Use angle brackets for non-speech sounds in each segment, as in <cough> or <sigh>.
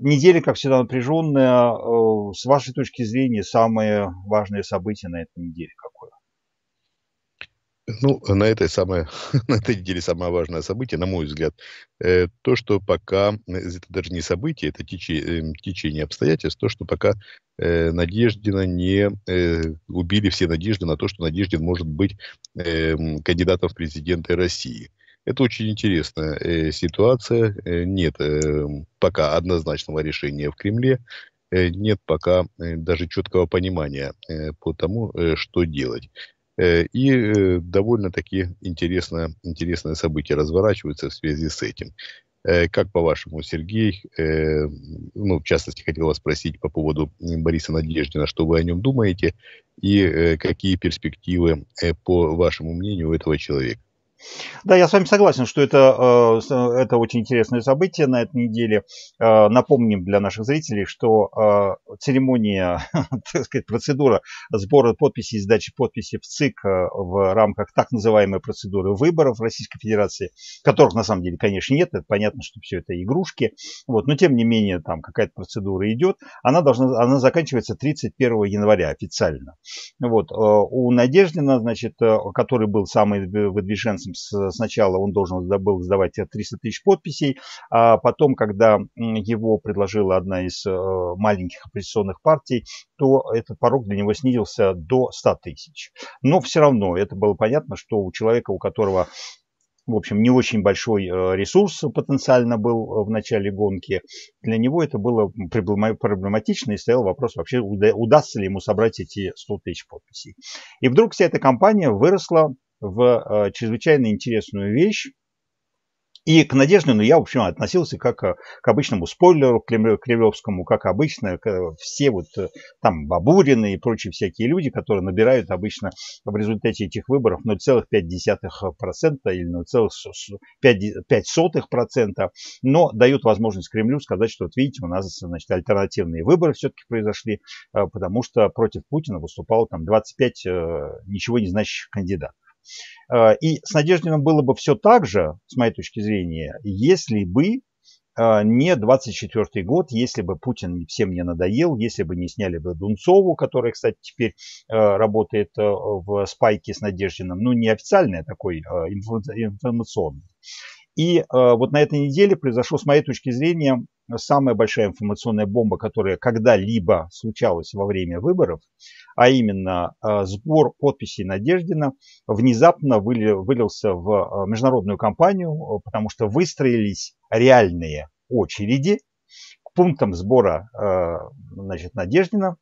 Неделя, как всегда, напряженная. Э, с вашей точки зрения, самые важные события на этой неделе какое? Ну, на этой, самой, <laughs> на этой неделе самое важное событие, на мой взгляд, э, то, что пока, э, это даже не событие, это течи, э, течение обстоятельств, то, что пока э, Надеждина не э, убили все надежды на то, что Надеждин может быть э, кандидатом в президенты России. Это очень интересная э, ситуация. Э, нет э, пока однозначного решения в Кремле, э, нет пока э, даже четкого понимания э, по тому, э, что делать. Э, и э, довольно-таки интересное, интересное событие разворачивается в связи с этим. Э, как по-вашему, Сергей, ну, в частности, хотел вас спросить по поводу Бориса Надеждина, что вы о нем думаете и какие перспективы, по вашему мнению, у этого человека? Да, я с вами согласен, что это, э, это очень интересное событие на этой неделе. Э, напомним для наших зрителей, что э, церемония, <laughs> так сказать, процедура сбора подписей и сдачи подписи в ЦИК в рамках так называемой процедуры выборов в Российской Федерации, которых на самом деле, конечно, нет, это понятно, что все это игрушки, вот, но тем не менее там какая-то процедура идет, она, должна, она заканчивается 31 января официально. Вот, у Надеждина, значит, который был самый выдвиженцем механизм. Сначала он должен был сдавать 300 тысяч подписей, а потом, когда его предложила одна из э, маленьких оппозиционных партий, то этот порог для него снизился до 100 тысяч. Но все равно это было понятно, что у человека, у которого в общем, не очень большой э, ресурс потенциально был э, в начале гонки. Для него это было проблематично и стоял вопрос вообще, удастся ли ему собрать эти 100 тысяч подписей. И вдруг вся эта компания выросла в э, чрезвычайно интересную вещь. И к Надеждину я, в общем, относился как э, к обычному спойлеру кремлевскому, как обычно, э, все вот там Бабурины и прочие всякие люди, которые набирают обычно в результате этих выборов 0,5% или 0,5%, но дают возможность Кремлю сказать, что вот видите, у нас значит, альтернативные выборы все-таки произошли, потому что против Путина выступал там 25 ничего не значащих кандидатов. Э, и с Надеждином было бы все так же, с моей точки зрения, если бы э, не 24 год, если бы Путин всем не надоел, если бы не сняли бы Дунцову, которая, кстати, теперь э, работает в спайке с Надеждином, ну, не официальная а такой, информационный. И э, вот на этой неделе произошло, с моей точки зрения, самая большая информационная бомба, которая когда-либо случалась во время выборов, а именно э, сбор подписей Надеждина внезапно вылился в э, международную кампанию, потому что выстроились реальные очереди к пунктам сбора значит, Надеждина,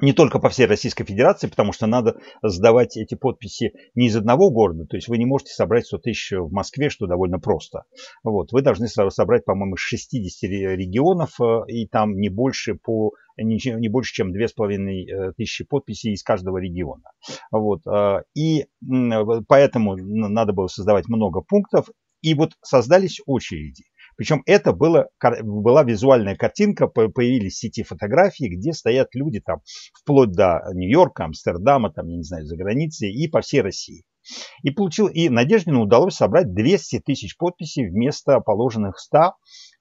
не только по всей Российской Федерации, потому что надо сдавать эти подписи не из одного города, то есть вы не можете собрать 100 тысяч в Москве, что довольно просто. Вот. Вы должны собрать, по-моему, 60 регионов, э, и там не больше, по, не, не больше чем 2,5 э, тысячи подписей из каждого региона. Вот. Э, и поэтому надо было создавать много пунктов, и вот создались очереди. Причем это было, была визуальная картинка, появились сети фотографии, где стоят люди там вплоть до Нью-Йорка, Амстердама, там, я не знаю, за границей и по всей России. И, получил, и Надеждину удалось собрать 200 тысяч подписей вместо положенных 100.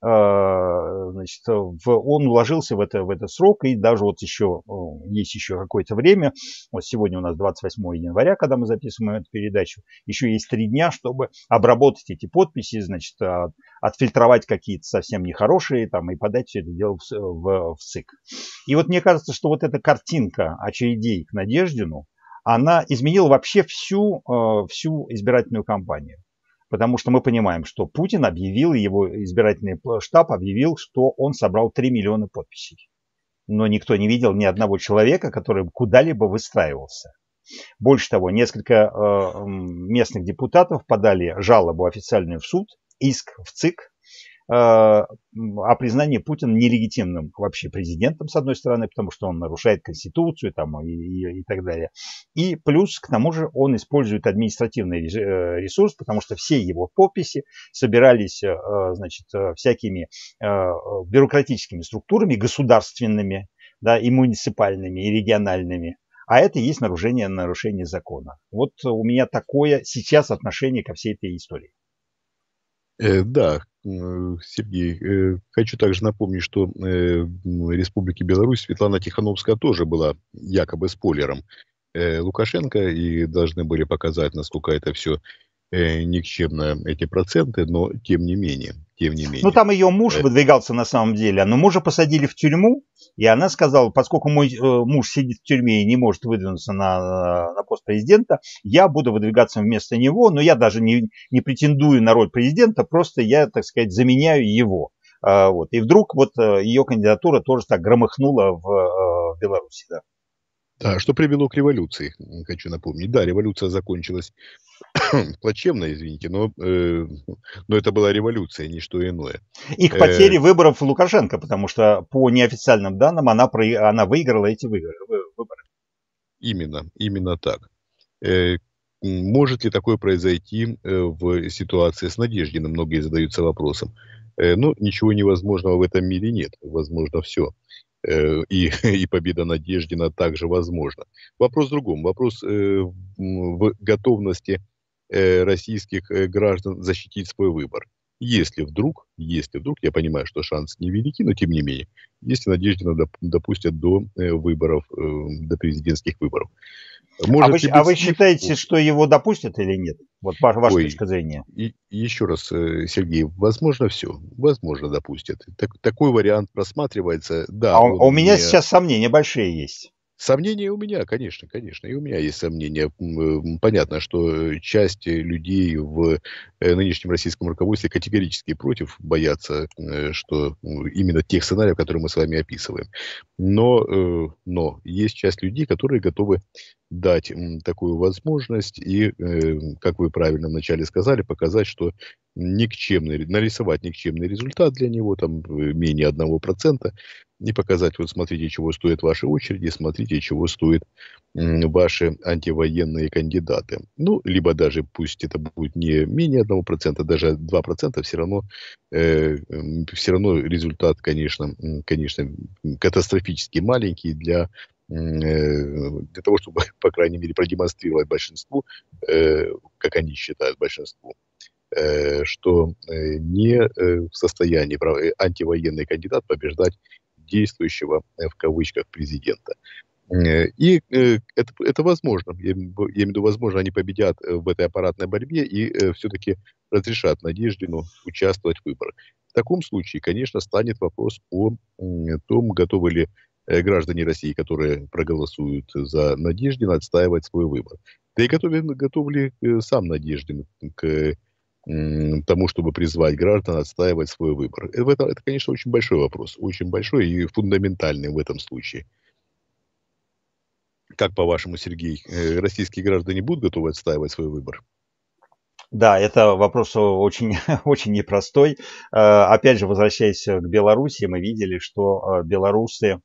Э, значит, в, он уложился в, это, в этот срок, и даже вот еще э, есть еще какое-то время. Вот сегодня у нас 28 января, когда мы записываем эту передачу. Еще есть три дня, чтобы обработать эти подписи, значит, а, отфильтровать какие-то совсем нехорошие там, и подать все это дело в, в, в ЦИК. И вот мне кажется, что вот эта картинка очередей к Надеждину, она изменила вообще всю, э, всю избирательную кампанию. Потому что мы понимаем, что Путин объявил, его избирательный штаб объявил, что он собрал 3 миллиона подписей. Но никто не видел ни одного человека, который куда-либо выстраивался. Больше того, несколько э, местных депутатов подали жалобу официальную в суд, иск в ЦИК о а, а признании Путина нелегитимным вообще президентом, с одной стороны, потому что он нарушает Конституцию там, и, и, и так далее. И плюс, к тому же, он использует административный э, ресурс, потому что все его подписи собирались э, а, значит, э, всякими бюрократическими структурами, государственными, да, и муниципальными, и региональными. А это и есть нарушение, нарушение закона. Вот у меня такое сейчас отношение ко всей этой истории. Э, да, э, Сергей, э, хочу также напомнить, что в Республике Беларусь Светлана Тихановская тоже была якобы спойлером Лукашенко, и должны были показать, насколько это все никчемно, эти проценты, но тем не менее тем не менее. Ну, там ее муж э, выдвигался на самом деле, а, но мужа посадили в тюрьму, и она сказала, поскольку мой э, муж сидит в тюрьме и не может выдвинуться на, на пост президента, я буду выдвигаться вместо него, но я даже не, не претендую на роль президента, просто я, так сказать, заменяю его. А, вот. И вдруг вот э, ее кандидатура тоже так громыхнула в, в Беларуси. Да. Да, что привело к революции, хочу напомнить. Да, революция закончилась <coughs> плачевно, извините, но, э, но это была революция, не что иное. И к потере э, выборов Лукашенко, потому что по неофициальным данным она, про, она выиграла эти выборы. Именно, именно так. Э, может ли такое произойти э, в ситуации с Надеждиным? Многие задаются вопросом. Э, ну, ничего невозможного в этом мире нет. Возможно, все. Э, и, <laughs> и победа Надеждина также возможна. Вопрос в другом. Вопрос э, в готовности э, российских граждан защитить свой выбор. Если вдруг, если вдруг, я понимаю, что шанс невелики, но тем не менее, если надежде надо допустят до э, выборов, эм, до президентских выборов. А Может а вы, а вы считаете, что его допустят или нет? Вот ваша, ваша точка зрения. И, еще раз, э, Сергей, возможно все, возможно допустят. Так, такой вариант просматривается. Да. А у, а у меня не... сейчас сомнения большие есть. Сомнения у меня, конечно, конечно, и у меня есть сомнения. Понятно, что э, часть людей в э, нынешнем российском руководстве категорически против, боятся, э, что именно тех сценариев, которые мы с вами описываем. Но, но есть часть людей, которые готовы дать такую возможность и, как вы правильно вначале сказали, показать, что никчемный, нарисовать никчемный результат для него, там, менее 1%, и показать, вот смотрите, чего стоит ваши очереди, смотрите, чего стоят ваши антивоенные кандидаты. Ну, либо даже пусть это будет не менее 1%, даже 2%, все равно, э, эм, все равно результат, конечно, конечно, катастрофически маленький для э, для того, чтобы, <laughs> по крайней мере, продемонстрировать большинству, э, как они считают большинству, э, что не в состоянии антивоенный кандидат побеждать действующего, э, в кавычках, президента. Э, и э, это, это возможно. Я, я имею в виду, возможно, они победят в этой аппаратной борьбе и все-таки разрешат Надеждину участвовать в выборах. В таком случае, конечно, станет вопрос о том, готовы ли граждане России, которые проголосуют за Надеждина, отстаивать свой выбор. Да и готовен, готов ли сам Надеждин к тому, чтобы призвать граждан отстаивать свой выбор. Э, это, это, конечно, очень большой вопрос, очень большой и фундаментальный в этом случае. Как, по-вашему, Сергей, э, российские граждане будут готовы отстаивать свой выбор? Да, это вопрос очень, <laughs> очень непростой. Э, опять же, возвращаясь к Беларуси, мы видели, что белорусы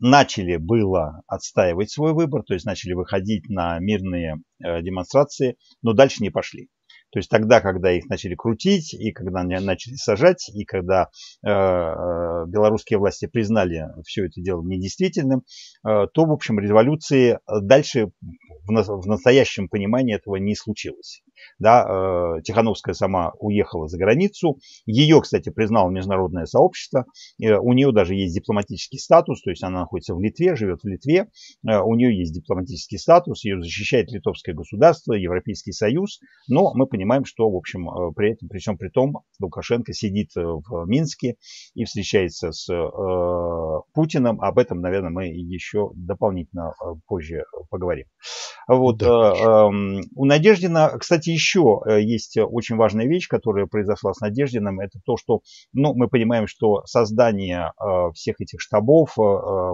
начали было отстаивать свой выбор, то есть начали выходить на мирные демонстрации, но дальше не пошли. То есть тогда, когда их начали крутить, и когда начали сажать, и когда э, э белорусские власти признали все это дело недействительным, э, то, в общем, революции э, дальше в, на, в настоящем понимании этого не случилось. Да, э, Тихановская сама уехала за границу. Ее, кстати, признало международное сообщество. Э, у нее даже есть дипломатический статус, то есть она находится в Литве, живет в Литве. Э, у нее есть дипломатический статус, ее защищает литовское государство, Европейский Союз. Но мы понимаем, что, в общем, при этом, при всем при том, Лукашенко сидит в Минске и встречается с Путиным. Об этом, наверное, мы еще дополнительно позже поговорим. Вот, да, эм, у Надеждина, кстати, еще э, есть э, очень важная вещь, которая произошла с Надеждиным, это то, что ну, мы понимаем, что создание э, всех этих штабов,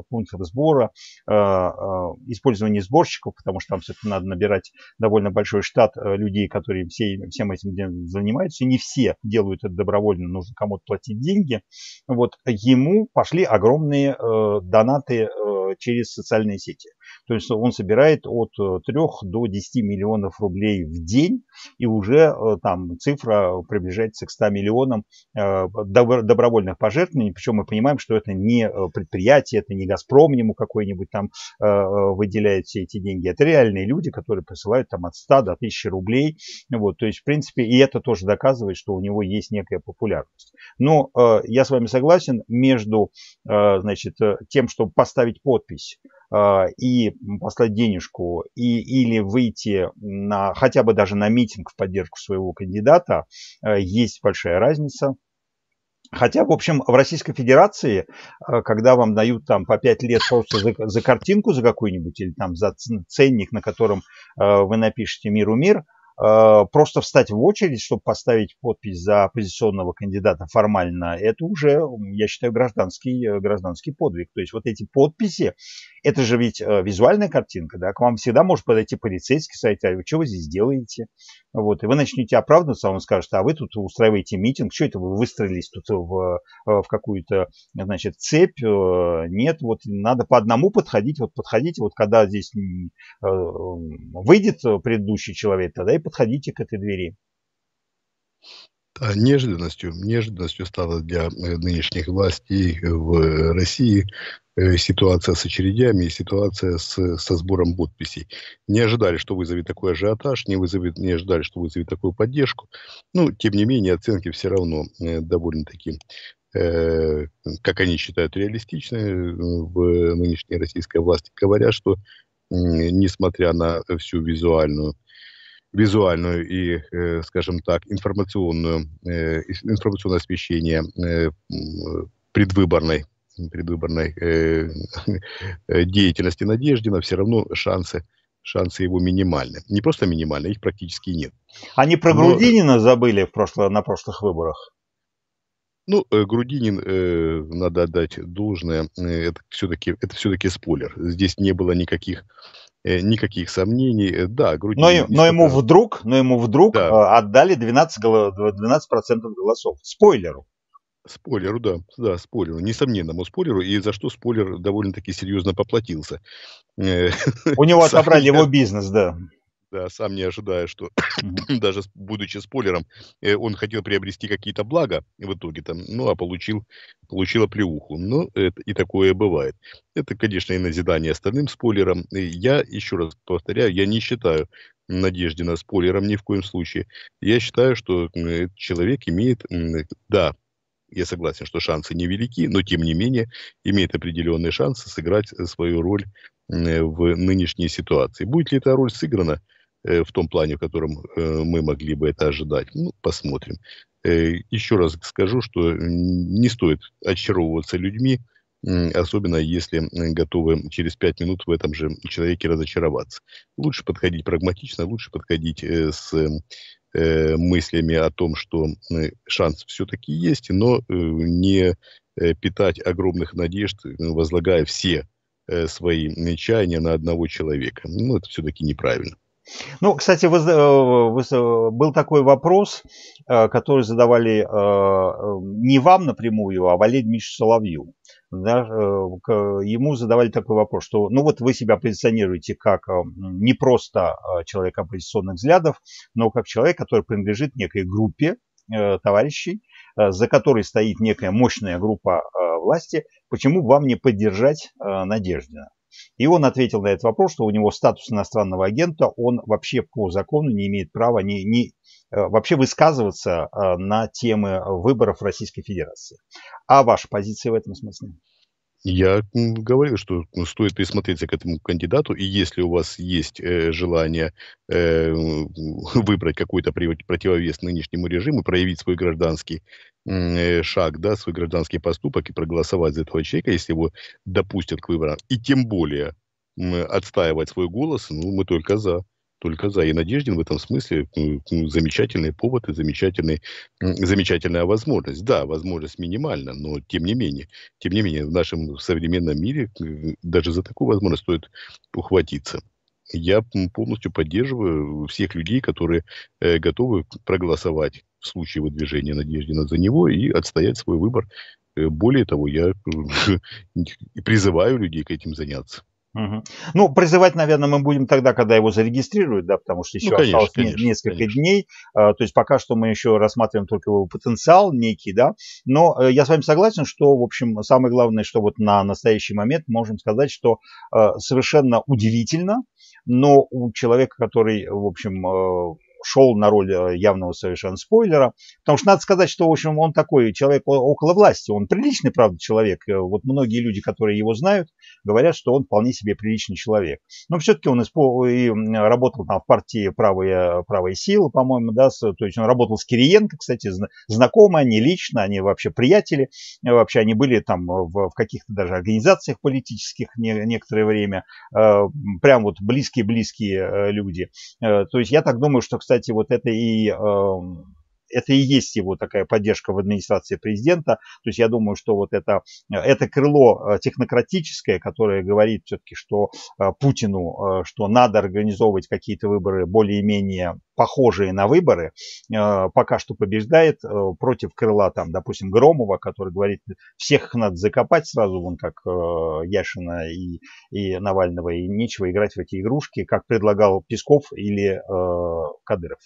пунктов сбора, использование сборщиков, потому что там все-таки надо набирать довольно большой штат людей, которые все, всем этим занимаются, не все делают это добровольно, нужно кому-то платить деньги. Вот ему пошли огромные донаты через социальные сети. То есть он собирает от 3 э, до 10 миллионов рублей в день, и уже э, там цифра приближается к 100 миллионам э, добровольных пожертвований. Причем мы понимаем, что это не предприятие, это не «Газпром» ему какой-нибудь там выделяет все эти деньги. Это реальные люди, которые присылают там от 100 до 1000 рублей. Вот, то есть, в принципе, и это тоже доказывает, что у него есть некая популярность. Но я с вами согласен, между значит, тем, чтобы поставить подпись а, и послать денежку, и, или выйти на, хотя бы даже на митинг в поддержку своего кандидата, э, есть большая разница. Хотя, в общем, в Российской Федерации, э, когда вам дают там по 5 лет просто за, за картинку за какую-нибудь или там за ценник, на котором э, вы напишете «Миру мир», -мир Э, просто встать в очередь, чтобы поставить подпись за оппозиционного кандидата формально, это уже, я считаю, гражданский, э, гражданский подвиг. То есть вот эти подписи, это же ведь э, визуальная картинка, да, к вам всегда может подойти полицейский, сказать, а вы что вы здесь делаете? Вот, и вы начнете оправдываться, а он скажет, а вы тут устраиваете митинг, что это вы выстроились тут в, в какую-то, значит, цепь? Нет, вот надо по одному подходить, вот подходите, вот когда здесь выйдет предыдущий человек, тогда и подходите к этой двери. А неожиданностью, неожиданностью стала для э, нынешних властей э, в э, России ситуация с очередями и ситуация с, со сбором подписей. Не ожидали, что вызовет такой ажиотаж, не, вызовет, не ожидали, что вызовет такую поддержку. Ну, тем не менее, оценки все равно довольно-таки как они считают, реалистичны в нынешней российской власти, говорят, что несмотря на всю визуальную визуальную и, э, скажем так, информационную, э, информационное освещение э, предвыборной предвыборной э, <laughs> э деятельности Надеждина, все равно шансы, шансы его минимальны. Не просто минимальны, их практически нет. Они про Но... Грудинина забыли в прошло, на прошлых выборах? Ну, э, Грудинин, э, надо отдать должное, это все-таки это все-таки спойлер. Здесь не было никаких Э, никаких сомнений. Э, да, Грудинин... Но, но ему вдруг, но ему вдруг да. Э, отдали 12, 12 голосов. Спойлеру. Спойлеру, да, да, спойлеру, несомненному спойлеру, и за что спойлер довольно-таки серьезно поплатился. У него <laughs> отобрали его бизнес, да да, сам не ожидая, что <coughs> даже будучи спойлером, э, он хотел приобрести какие-то блага в итоге там, ну, а получил, получил оплеуху. Но ну, это, и такое бывает. Это, конечно, и назидание остальным спойлерам. И я, еще раз повторяю, я не считаю на спойлером ни в коем случае. Я считаю, что э, человек имеет, э, да, я согласен, что шансы невелики, но тем не менее имеет определенные шансы сыграть э, свою роль э, в нынешней ситуации. Будет ли эта роль сыграна, Э, в том плане, в котором э, мы могли бы это ожидать. Ну, посмотрим. Э, еще раз скажу, что не стоит очаровываться людьми, особенно если готовы через пять минут в этом же человеке разочароваться. Лучше подходить прагматично, лучше подходить с мыслями о том, что шанс все-таки есть, но не питать огромных надежд, возлагая все свои чаяния на одного человека. Ну, это все-таки неправильно. Ну, кстати, э, был такой вопрос, э, который задавали э, не вам напрямую, а Валерию Дмитриевичу Соловью. Да, ему задавали такой вопрос, что ну вот вы себя позиционируете как не просто человек оппозиционных взглядов, но как человек, который принадлежит некой группе товарищей, за которой стоит некая мощная группа власти, почему вам не поддержать Надеждина? И он ответил на этот вопрос, что у него статус иностранного агента, он вообще по закону не имеет права ни, ни, э, вообще высказываться э, на темы выборов Российской Федерации. А ваша позиция в этом смысле? Я говорил, что ну, стоит присмотреться к этому кандидату, и если у вас есть э, желание э, <laughs> выбрать какой-то противовес нынешнему режиму, проявить свой гражданский э, шаг, да, свой гражданский поступок и проголосовать за этого человека, если его допустят к выборам, и тем более э, отстаивать свой голос, ну, мы только за только за. И Надеждин в этом смысле ну, ну, замечательный повод и замечательный, замечательная возможность. Да, возможность минимальна, но тем не менее, тем не менее, в нашем современном мире э, даже за такую возможность стоит ухватиться. Я полностью поддерживаю всех людей, которые э, готовы проголосовать в случае выдвижения Надеждина за него и отстоять свой выбор. Э, более того, я э, <laughs> призываю людей к этим заняться. Угу. Ну, призывать, наверное, мы будем тогда, когда его зарегистрируют, да, потому что еще ну, конечно, осталось конечно, несколько конечно. дней. А, то есть пока что мы еще рассматриваем только его потенциал некий, да. Но э, я с вами согласен, что, в общем, самое главное, что вот на настоящий момент можем сказать, что э, совершенно удивительно, но у человека, который, в общем, э, шел на роль э, явного совершенно спойлера, потому что надо сказать, что, в общем, он такой человек около власти, он приличный, правда, человек, э, вот многие люди, которые его знают, говорят, что он вполне себе приличный человек, но все-таки он и работал там в партии правые, правые силы, по-моему, да, то есть он работал с Кириенко, кстати, знакомы они лично, они вообще приятели, э, вообще они были там в, в каких-то даже организациях политических не, некоторое время, прям вот близкие-близкие люди, то есть я так думаю, что, кстати, кстати, вот это и эм, это и есть его такая поддержка в администрации президента. То есть я думаю, что вот это, это крыло э, технократическое, которое говорит все-таки, что э, Путину, э, что надо организовывать какие-то выборы более-менее похожие на выборы, пока что побеждает против крыла, там, допустим, Громова, который говорит, всех их надо закопать сразу, вон как Яшина и, и Навального, и нечего играть в эти игрушки, как предлагал Песков или Кадыров.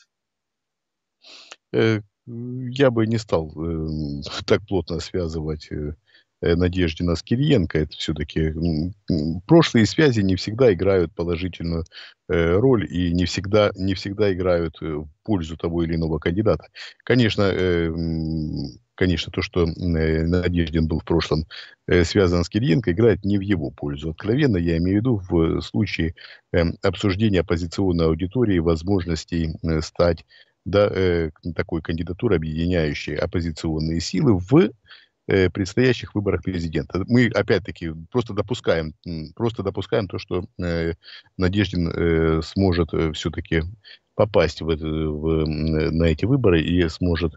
Э, я бы не стал эм, <laughs> так плотно связывать э, э, Надеждина с Кириенко. Это все-таки прошлые связи не всегда играют положительную роль и не всегда, не всегда играют в пользу того или иного кандидата. Конечно, конечно, то, что Надеждин был в прошлом связан с Кириенко, играет не в его пользу. Откровенно я имею в виду в случае эм, обсуждения оппозиционной аудитории возможностей стать да, э, такой кандидатуры, объединяющей оппозиционные силы в э, предстоящих выборах президента. Мы, опять-таки, просто допускаем, просто допускаем то, что э, Надеждин э, сможет э, все-таки попасть в, в, на эти выборы и сможет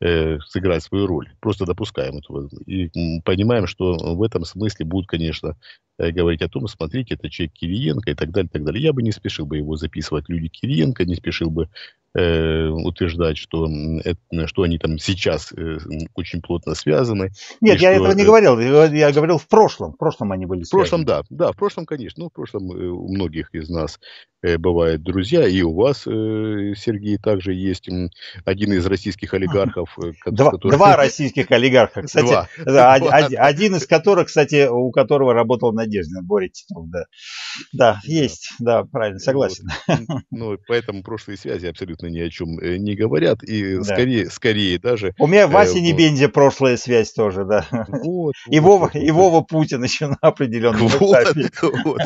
э, сыграть свою роль. Просто допускаем это И понимаем, что в этом смысле будут, конечно, э, говорить о том, смотрите, это человек Кириенко и так далее, и так далее. Я бы не спешил бы его записывать. Люди Кириенко не спешил бы э, утверждать, что, это, что они там сейчас э, очень плотно связаны. Нет, я что, этого не э, говорил, я говорил в прошлом, в прошлом они были связаны. В прошлом, да, да, в прошлом, конечно, ну, в прошлом э, у многих из нас Э, бывают друзья, и у вас, э, Сергей, также есть один из российских олигархов. Э, два, который... два <laughs> российских олигарха, кстати. Два. Да, два. Один, из которых, кстати, у которого работал Надежда Боря Титов, да. Да, есть, да, да правильно, согласен. Вот. Ну, поэтому прошлые связи абсолютно ни о чем не говорят, и да. скорее, скорее даже... У меня Вася э, Небензе вот. прошлая связь тоже, да. Вот, и, вот, Вова, вот. и Вова Путин еще на определенном вот, этапе. <laughs> Вот,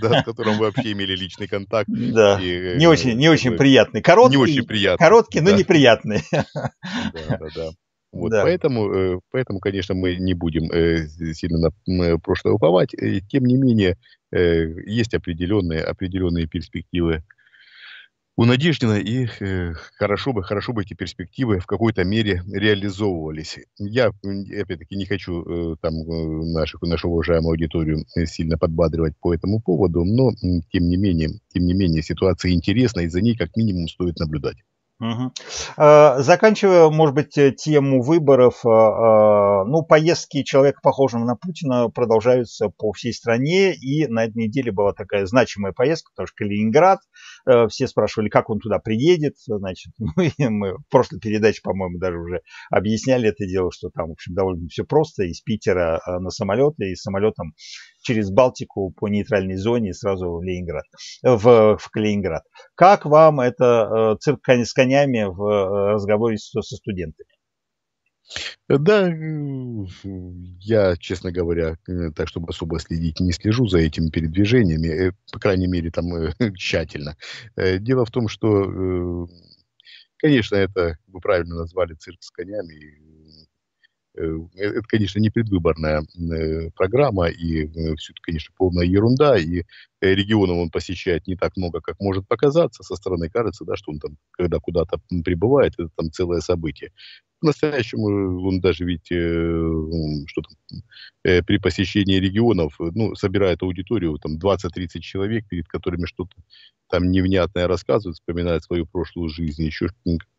да, с которым вы вообще имели личный контакт кулак. Да. И, э, не очень, не очень приятный. Короткий, не очень приятный. Короткий, да. но неприятный. <laughs> Да, да, да. Вот, да. поэтому, э, поэтому, конечно, мы не будем э, сильно на прошлое уповать. Тем не менее, есть определенные, определенные перспективы у Надеждина и э, хорошо бы, хорошо бы эти перспективы в какой-то мере реализовывались. Я, опять-таки, не хочу э, там э, наших, нашу уважаемую аудиторию сильно подбадривать по этому поводу, но, тем не менее, тем не менее, ситуация интересна, и за ней как минимум стоит наблюдать. Угу. Заканчивая, может быть, тему выборов, а, а, ну, поездки человека, похожего на Путина, продолжаются по всей стране, и на этой неделе была такая значимая поездка, потому что Калининград, Э, все спрашивали, как он туда приедет. Значит, ну, <laughs> мы в прошлой передаче, по-моему, даже уже объясняли это дело, что там, в общем, довольно все просто. Из Питера э, на самолет и самолетом через Балтику по нейтральной зоне сразу в Ленинград, в, в Калининград. Как вам это э, цирк с конями в разговоре со студентами? Да, я, честно говоря, э, так чтобы особо следить, не слежу за этими передвижениями, э, по крайней мере, там э, <laughs> тщательно. Дело в том, что, конечно, это вы правильно назвали цирк с конями. Это, конечно, не предвыборная программа, и все это, конечно, полная ерунда, и регионов он посещает не так много, как может показаться. Со стороны кажется, да, что он там, когда куда-то прибывает, это там целое событие. По-настоящему он даже ведь э, что там, э, при посещении регионов э, ну, собирает аудиторию, там 20-30 человек, перед которыми что-то там невнятное рассказывает, вспоминает свою прошлую жизнь, еще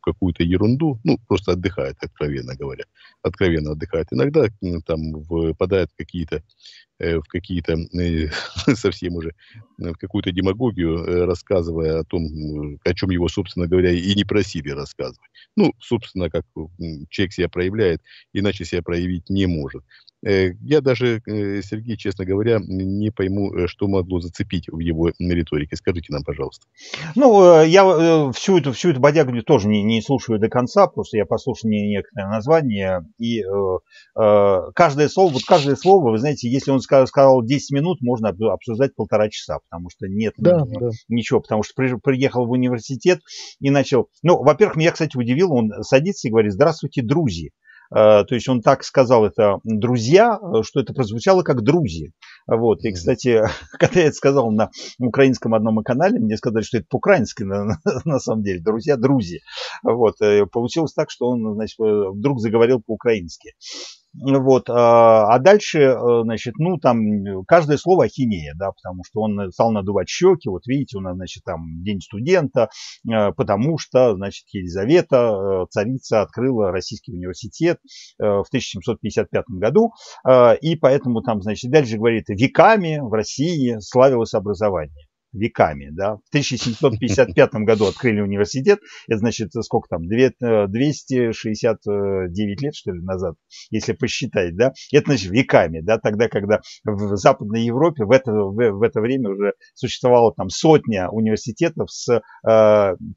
какую-то ерунду, ну, просто отдыхает, откровенно говоря, откровенно отдыхает. Иногда там выпадают э, какие-то Э, в какие-то э, <laughs> совсем уже э, в какую-то демагогию, рассказывая о том, о чем его, собственно говоря, и не просили рассказывать. Ну, собственно, как человек себя проявляет, иначе себя проявить не может. Э, я даже, э, Сергей, честно говоря, не пойму, э, что могло зацепить в его риторике. Скажите нам, пожалуйста. Ну, я всю эту, всю эту бодягу тоже не, не слушаю до конца, просто я послушал не некоторые названия. И э, каждое слово, вот каждое слово, вы знаете, если он сказал 10 минут, можно обсуждать полтора часа, потому что нет да, ничего, да. ничего, потому что при, приехал в университет и начал... Ну, во-первых, меня, кстати, удивило, он садится и говорит, здравствуйте, друзья. Э, то есть он так сказал это «друзья», э, что это прозвучало как «друзи». Вот. И, кстати, <laughs> когда я это сказал на украинском одном канале, мне сказали, что это по-украински на, <laughs> на самом деле «друзья», «друзи». Вот. Э, получилось так, что он значит, вдруг заговорил по-украински. Вот, а, а дальше, э, значит, ну, там, каждое слово ахинея, да, потому что он стал надувать щеки, вот видите, у нас, значит, там День студента, э, потому что, значит, Елизавета, э, царица, открыла Российский университет в 1755 году, и поэтому там, значит, дальше говорит, веками в России славилось образование веками. Да? В 1755 году открыли университет, это значит сколько там, 269 э, лет что ли назад, если посчитать, да? это значит веками, да? тогда, когда в Западной Европе в это, в, в это время уже существовало там сотня университетов с э,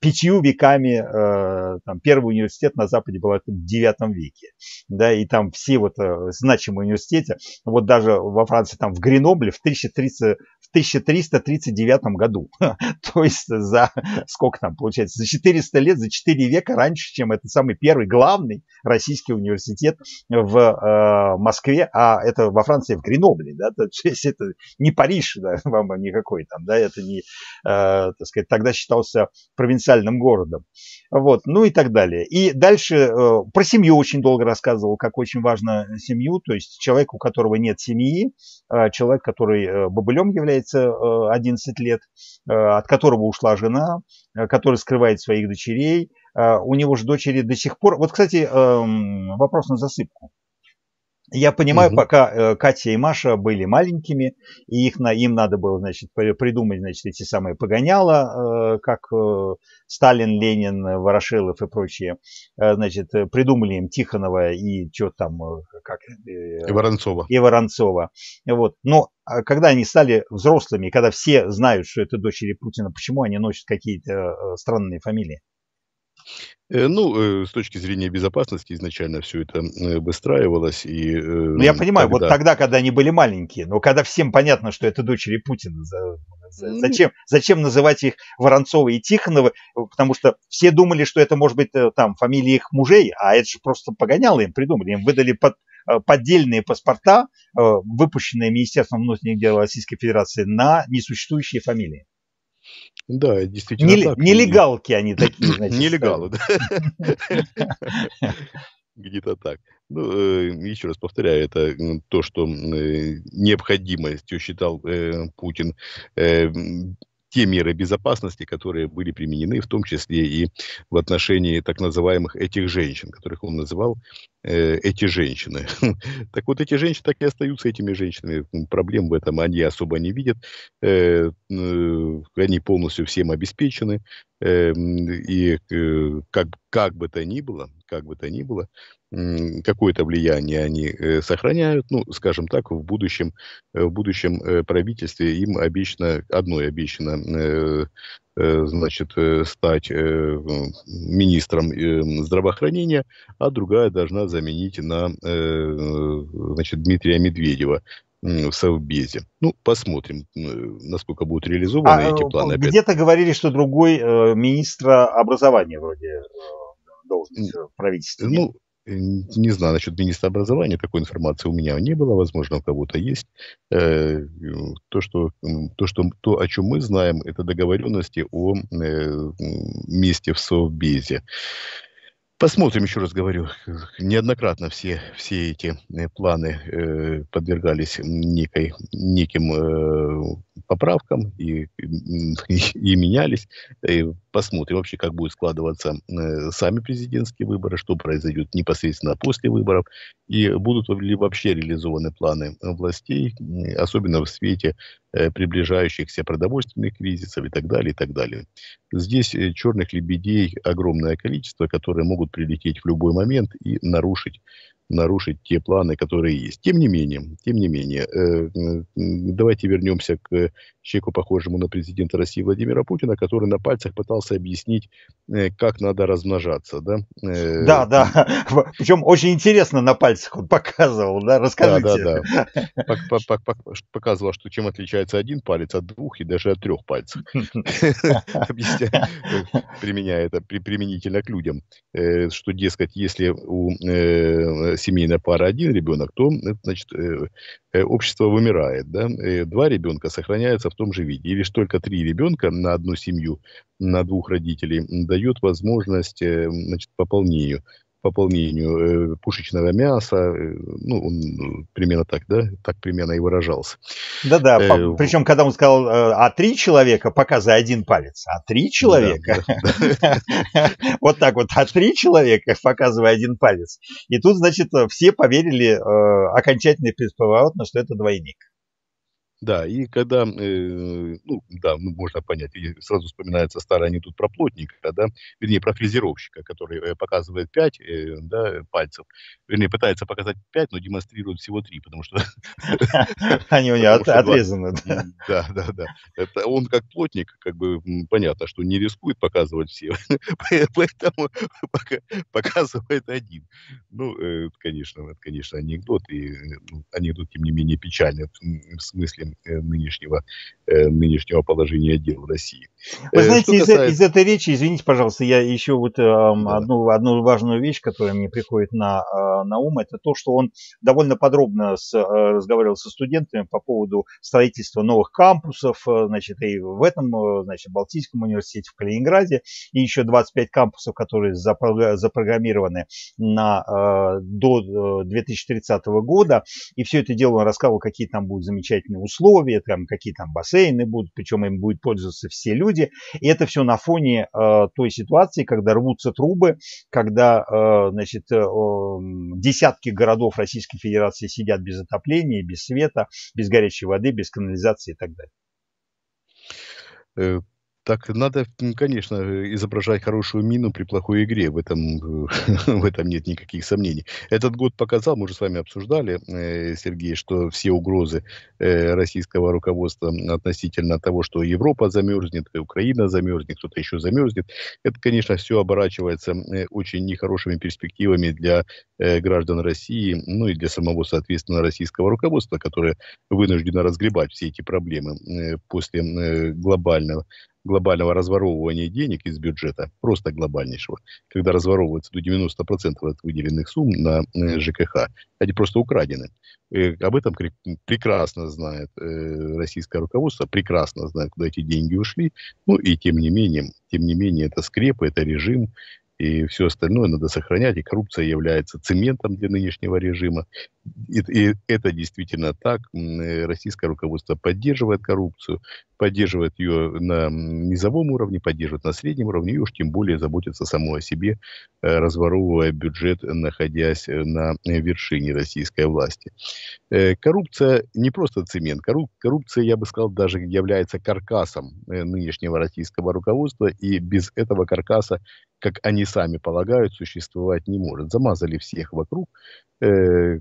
пятью веками, э, там, первый университет на Западе был в 9 веке, да? и там все вот э, значимые университеты, вот даже во Франции, там в Гренобле в, 1330, в 1339 году. <laughs> То есть за сколько там получается? За 400 лет, за 4 века раньше, чем этот самый первый главный российский университет в э, Москве, а это во Франции в Гренобле, да, то есть <laughs> это не Париж, да, <laughs> вам никакой там, да, это не, э, так сказать, тогда считался провинциальным городом. Вот, ну и так далее. И дальше э, про семью очень долго рассказывал, как очень важно семью, то есть человек, у которого нет семьи, э, человек, который э, бобылем является э, 11 лет, лет, э, от которого ушла жена, э, который скрывает своих дочерей. Э, у него же дочери до сих пор... Вот, кстати, эм, вопрос на засыпку. Я понимаю, угу. пока э, Катя и Маша были маленькими, и их, на, им надо было, значит, придумать, значит, эти самые погоняла, э, как э, Сталин, Ленин, Ворошилов и прочие, значит, придумали им Тихонова и что там, как... и Воронцова. И Воронцова. Вот. Но а, когда они стали взрослыми, когда все знают, что это дочери Путина, почему они носят какие-то странные фамилии? Э, ну, э, с точки зрения безопасности изначально все это э, выстраивалось. И, ну, я понимаю, когда... вот тогда, когда они были маленькие, но когда всем понятно, что это дочери Путина, за, зачем, зачем называть их Воронцова и Тихонова, потому что все думали, что это может быть там фамилии их мужей, а это же просто погоняло им придумали, им выдали под, поддельные паспорта, выпущенные Министерством внутренних дел Российской Федерации на несуществующие фамилии. Да, действительно. Не, так. Нелегалки они такие, значит. Нелегалы, да. Где-то так. Ну, э, еще раз повторяю, это то, что э, необходимостью считал э, Путин те меры безопасности, которые были применены, в том числе и в отношении так называемых этих женщин, которых он называл э, эти женщины. <laughs> Так вот, эти женщины так и остаются этими женщинами. Проблем в этом они особо не видят. Э, э, они полностью всем обеспечены. Э, и э, как, как бы то ни было, как бы то ни было, какое-то влияние они э, сохраняют. Ну, скажем так, в будущем, э, в будущем э, правительстве им обещано, одной обещано значит, стать министром эм, здравоохранения, а другая должна заменить на значит, Дмитрия Медведева в Совбезе. Ну, посмотрим, насколько будут реализованы а, эти планы. Где-то говорили, что другой э, министра образования вроде должность в правительстве? Ну, э, не знаю насчет министра образования, такой информации у меня не было, возможно, у кого-то есть. Э, э, то, что, то, что, то, о чем мы знаем, это договоренности о месте в Совбезе. Посмотрим, еще раз говорю, неоднократно все, все эти э, планы э, подвергались некой, неким э, поправкам и, и, и менялись. И посмотрим вообще, как будут складываться э, сами президентские выборы, что произойдет непосредственно после выборов, и будут ли вообще реализованы планы властей, особенно в свете э, приближающихся продовольственных кризисов и так далее, и так далее. Здесь э, черных лебедей огромное количество, которые могут прилететь в любой момент и нарушить нарушить те планы, которые есть. Тем не менее, тем не менее, э, давайте вернемся к человеку, похожему на президента России Владимира Путина, который на пальцах пытался объяснить, э, как надо размножаться, да? Э, да, да. Причем очень интересно на пальцах он показывал, да? Расскажите. Да, да, да. Показывал, что чем отличается один палец от двух и даже от трех пальцев. <laughs> Применяя это применительно к людям, э, что, дескать, если у э, семейная пара один ребенок, то э, значит, э, э, общество вымирает. Да? Два ребенка сохраняются в том же виде. или только три ребенка на одну семью, на двух родителей дает возможность значит, пополнению пополнению э, пушечного мяса, э, ну, он э, примерно так, да, так примерно и выражался. Да-да, э, причем, когда он сказал, э, а три человека, показывай один палец, а три человека, <laughs> вот так вот, а три человека, показывай один палец. И тут, значит, э, все поверили э, окончательно и бесповоротно, что это двойник. Да, и когда, э, ну, да, ну, можно понять, сразу вспоминается старый анекдот про плотника, да, вернее, про фрезеровщика, который э, показывает пять, э, да, пальцев, вернее, пытается показать пять, но демонстрирует всего три, потому что... <laughs> Они у <laughs> него отрезаны, да. Да, да, да. Это он как плотник, как бы, понятно, что не рискует показывать все, <laughs> поэтому показывает один. Ну, э, конечно, это, конечно, анекдот, и э, ну, анекдот, тем не менее, печальный в смысле Э, нынешнего, э, нынешнего положения дел в России. Вы э, знаете, Что касается... из, из этой речи, извините, пожалуйста, я еще вот э, да. одну, одну важную вещь, которая мне приходит на, на ум, это то, что он довольно подробно с, разговаривал со студентами по поводу строительства новых кампусов, значит, и в этом, значит, Балтийском университете в Калининграде, и еще 25 кампусов, которые запрограммированы на, до 2030 года, и все это дело он рассказывал, какие там будут замечательные условия, условия, там, какие там бассейны будут, причем им будут пользоваться все люди. И это все на фоне э, той ситуации, когда рвутся трубы, когда э, значит, э, десятки городов Российской Федерации сидят без отопления, без света, без горячей воды, без канализации и так далее. Э, так надо, конечно, э, изображать хорошую мину при плохой игре. В этом, э, <laughs> в этом нет никаких сомнений. Этот год показал, мы уже с вами обсуждали, э, Сергей, что все угрозы э, российского руководства относительно того, что Европа замерзнет, Украина замерзнет, кто-то еще замерзнет, это, конечно, все оборачивается э, очень нехорошими перспективами для э, граждан России, ну и для самого, соответственно, российского руководства, которое вынуждено разгребать все эти проблемы э, после э, глобального глобального разворовывания денег из бюджета, просто глобальнейшего, когда разворовывается до 90% от выделенных сумм на э, ЖКХ, они просто украдены. И э, об этом прекрасно знает э, российское руководство, прекрасно знает, куда эти деньги ушли. Ну и тем не менее, тем не менее, это скрепы, это режим, и все остальное надо сохранять, и коррупция является цементом для нынешнего режима. И, и это действительно так. Э, российское руководство поддерживает коррупцию, поддерживает ее на низовом уровне, поддерживает на среднем уровне, и уж тем более заботится само о себе, э, разворовывая бюджет, находясь э, на вершине российской власти. Коррупция не просто цемент, коррупция, я бы сказал, даже является каркасом нынешнего российского руководства, и без этого каркаса, как они сами полагают, существовать не может. Замазали всех вокруг. Э, э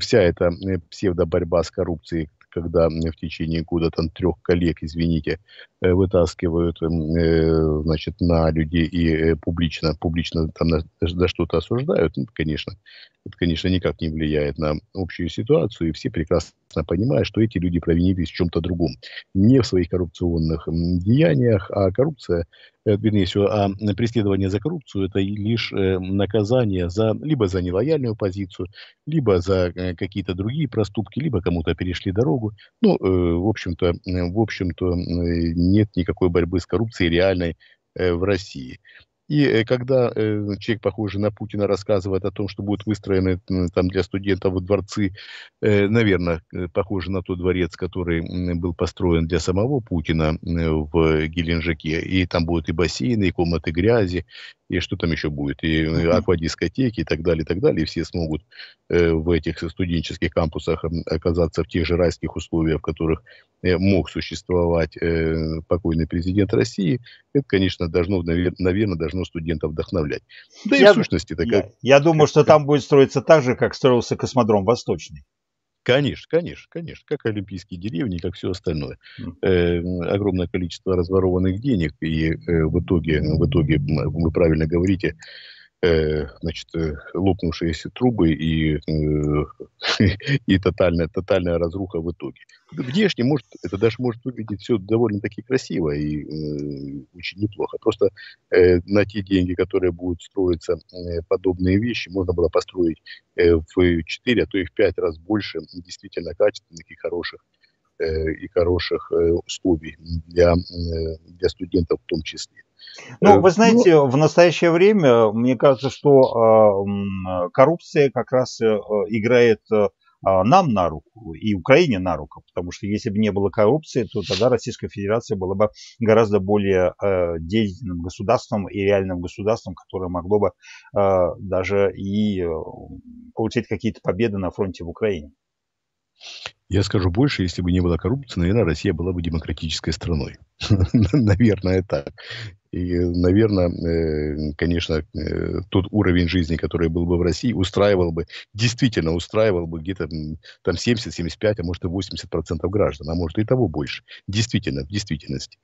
вся эта э, псевдоборьба с коррупцией, когда э, в течение года там трех коллег, извините, вытаскивают, эм, э, значит, на людей и публично, публично там на, на что-то осуждают, ну, конечно, это, конечно, никак не влияет на общую ситуацию, и все прекрасно понимают, что эти люди провинились в чем-то другом. Не в своих коррупционных деяниях, а коррупция Э, вернее, еще, а преследование за коррупцию – это лишь э, наказание за, либо за нелояльную позицию, либо за э, какие-то другие проступки, либо кому-то перешли дорогу. Ну, в общем-то, в общем-то, нет никакой борьбы с коррупцией реальной в России. И э, когда э, человек, похожий на Путина, рассказывает о том, что будут выстроены там для студентов дворцы, э, наверное, похоже на тот дворец, который был построен для самого Путина в Геленджике, и там будут и бассейны, и комнаты грязи, и что там еще будет, и аквадискотеки, и так далее, и так далее, и все смогут в этих студенческих кампусах оказаться в тех же райских условиях, в которых мог существовать покойный президент России, это, конечно, должно, наверное, даже должно студента вдохновлять. Да я, и в сущности такая. Я, как, я думаю, как, что там будет строиться так же, как строился космодром Восточный. Конечно, конечно, конечно, как олимпийские деревни, как все остальное. Э, огромное количество разворованных денег, и э, в, итоге, в итоге, вы правильно говорите, Э, значит, э, лопнувшиеся трубы и, э, <laughs> и тотальная, тотальная разруха в итоге. Внешне может, это даже может выглядеть все довольно-таки красиво и очень неплохо. Просто на те деньги, которые будут строиться подобные вещи, можно было построить в 4, а то и в 5 раз больше действительно качественных и хороших Э, и хороших э, условий для, э, для студентов в том числе. Ну, вы знаете, ну, в настоящее время, мне кажется, что а, коррупция как раз играет а, нам на руку и Украине на руку, потому что если бы не было коррупции, то тогда Российская Федерация была бы гораздо более э, деятельным государством и реальным государством, которое могло бы э, даже и получить какие-то победы на фронте в Украине. Я скажу больше, если бы не было коррупции, наверное, Россия была бы демократической страной. <laughs> Наверное, так. И, наверное, э, конечно, э, тот уровень жизни, который был бы в России, устраивал бы, действительно устраивал бы где-то там 70-75, а может и 80 процентов граждан, а может и того больше. Действительно, в действительности.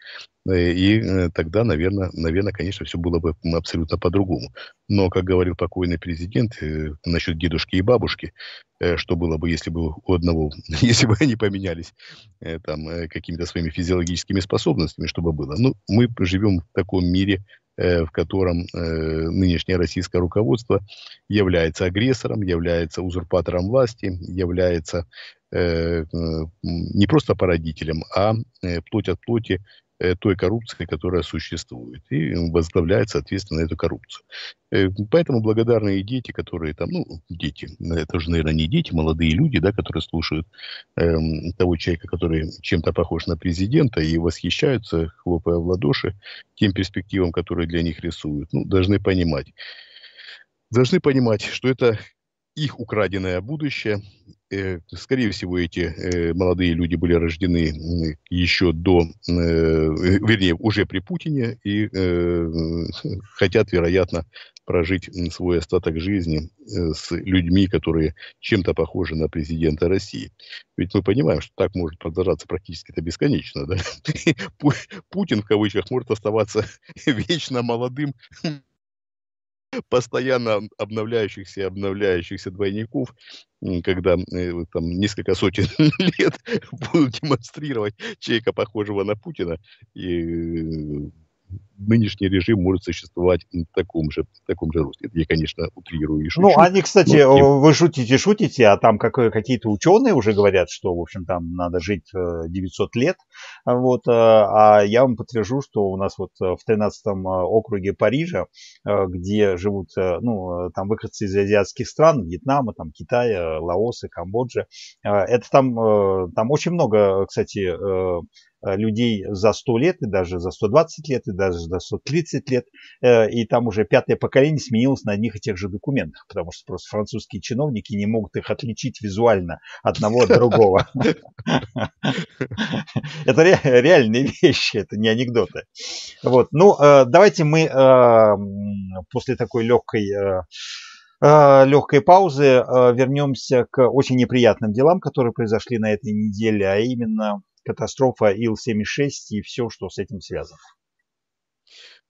Э, и тогда, наверное, наверное, конечно, все было бы абсолютно по-другому. Но, как говорил покойный президент насчет дедушки и бабушки, что было бы, если бы у одного, <laughs> если бы они поменялись там какими-то своими физиологическими способностями, обязательствами, чтобы было. Ну, мы живем в таком мире, э, в котором э, нынешнее российское руководство является агрессором, является узурпатором власти, является э, не просто породителем, а плоть от плоти Э, той коррупции, которая существует, и возглавляет, соответственно, эту коррупцию. Э, поэтому благодарные дети, которые там, ну, дети, э, это же наверное, не дети, молодые люди, да, которые слушают э, того человека, который чем-то похож на президента, и восхищаются, хлопая в ладоши, тем перспективам, которые для них рисуют. Ну, должны понимать. Должны понимать, что это их украденное будущее. Э, скорее всего, эти э, молодые люди были рождены еще до, э, вернее, уже при Путине и хотят, вероятно, прожить свой остаток жизни с людьми, которые чем-то похожи на президента России. Ведь мы понимаем, что так может продолжаться практически это бесконечно. Да? <laughs> Путин, в кавычках, может оставаться <laughs> вечно молодым постоянно обновляющихся и обновляющихся двойников, когда э, там несколько сотен <laughs> лет будут демонстрировать человека, похожего на Путина, и э, нынешний режим может существовать и в таком же, в таком же росте. Это я, конечно, утрирую и шучу. Ну, они, кстати, но... вы шутите, шутите, а там как, какие-то ученые уже говорят, что, в общем, там надо жить 900 э, лет. Вот, э, а я вам подтвержу, что у нас вот э, в 13 округе Парижа, где живут, ну, там выходцы из азиатских стран, Вьетнама, там Китая, Лаоса, Камбоджа, это там, там очень много, кстати, Э, людей за 100 лет, и даже за 120 лет, и даже за 130 лет. Э, и там уже пятое поколение сменилось на одних и тех же документах, потому что просто французские чиновники не могут их отличить визуально одного от другого. Это реальные вещи, это не анекдоты. Вот. Ну, э, давайте мы после такой легкой легкой паузы вернемся к очень неприятным делам, которые произошли на этой неделе, а именно катастрофа Ил-76 и все, что с этим связано.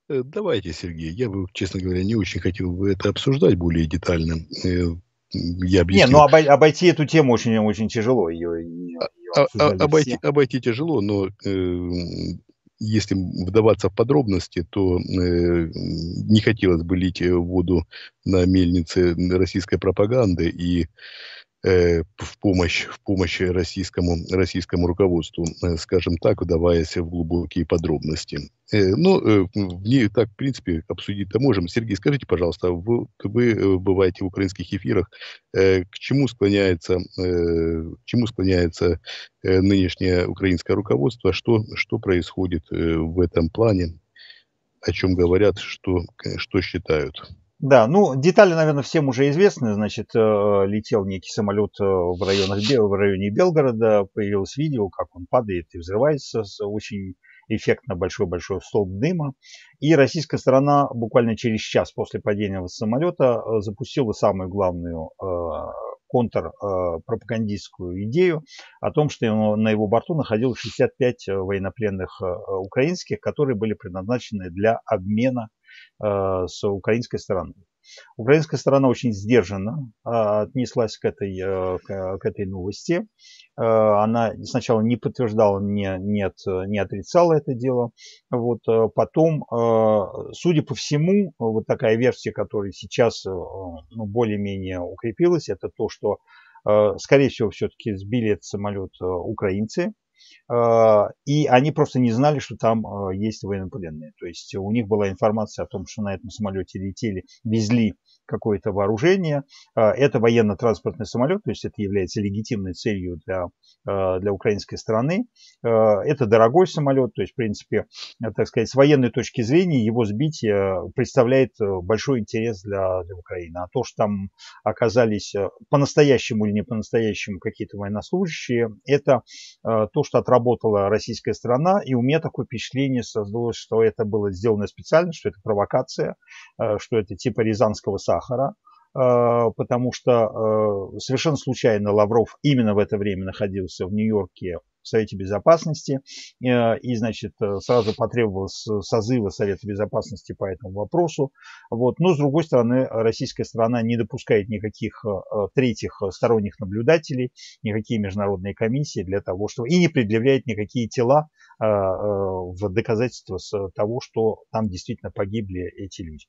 Э, давайте, Сергей. Я бы, честно говоря, не очень хотел бы это обсуждать более детально. Э, я Не, ну обой, обойти эту тему очень-очень тяжело. Ее, ее а, а, а, обойти, обойти тяжело, но э, если вдаваться в подробности, то э, не хотелось бы лить э, воду на мельнице российской пропаганды и Э, в помощь, в помощь российскому, российскому руководству, э, скажем так, вдаваясь в глубокие подробности. Э, ну, э, не так, в принципе, обсудить-то можем. Сергей, скажите, пожалуйста, а вы, вы э, бываете в украинских эфирах, к чему склоняется, к чему склоняется нынешнее украинское руководство, что, что происходит в этом плане, о чем говорят, что, что считают? Да, ну детали, наверное, всем уже известны. Значит, э, летел некий самолет э, в, районах, в районе Белгорода, появилось видео, как он падает и взрывается с очень эффектно большой-большой столб дыма. И российская сторона буквально через час после падения самолета э, запустила самую главную контрпропагандистскую идею о том, что на его борту находилось 65 военнопленных украинских, которые были предназначены для обмена Э, с украинской стороной. Украинская сторона очень сдержанно а, отнеслась к этой, э, к этой новости. Э, она сначала не подтверждала, не, нет, не отрицала это дело. Вот, потом, судя по всему, вот такая версия, которая сейчас ну, более-менее укрепилась, это то, что скорее всего, все-таки сбили этот самолет украинцы, а, и они просто не знали, что там а, есть военнопленные. То есть у них была информация о том, что на этом самолете летели, везли какое-то вооружение. А, это военно-транспортный самолет, то есть это является легитимной целью для, а, для украинской страны. А, это дорогой самолет, то есть, в принципе, э, так сказать, с военной точки зрения его сбитие представляет э, большой интерес для, для Украины. А то, что там оказались э, по-настоящему или не по-настоящему какие-то военнослужащие, это то, что отработала российская страна, и у меня такое впечатление создалось, что это было сделано специально, что это провокация, что это типа Рязанского сахара сахара, э, потому что э, совершенно случайно Лавров именно в это время находился в Нью-Йорке в Совете Безопасности, э, и, значит, сразу потребовалось созыва Совета Безопасности по этому вопросу. Вот. Но, с другой стороны, российская сторона не допускает никаких третьих сторонних наблюдателей, никакие международные комиссии для того, чтобы И не предъявляет никакие тела в доказательство того, что там действительно погибли эти люди.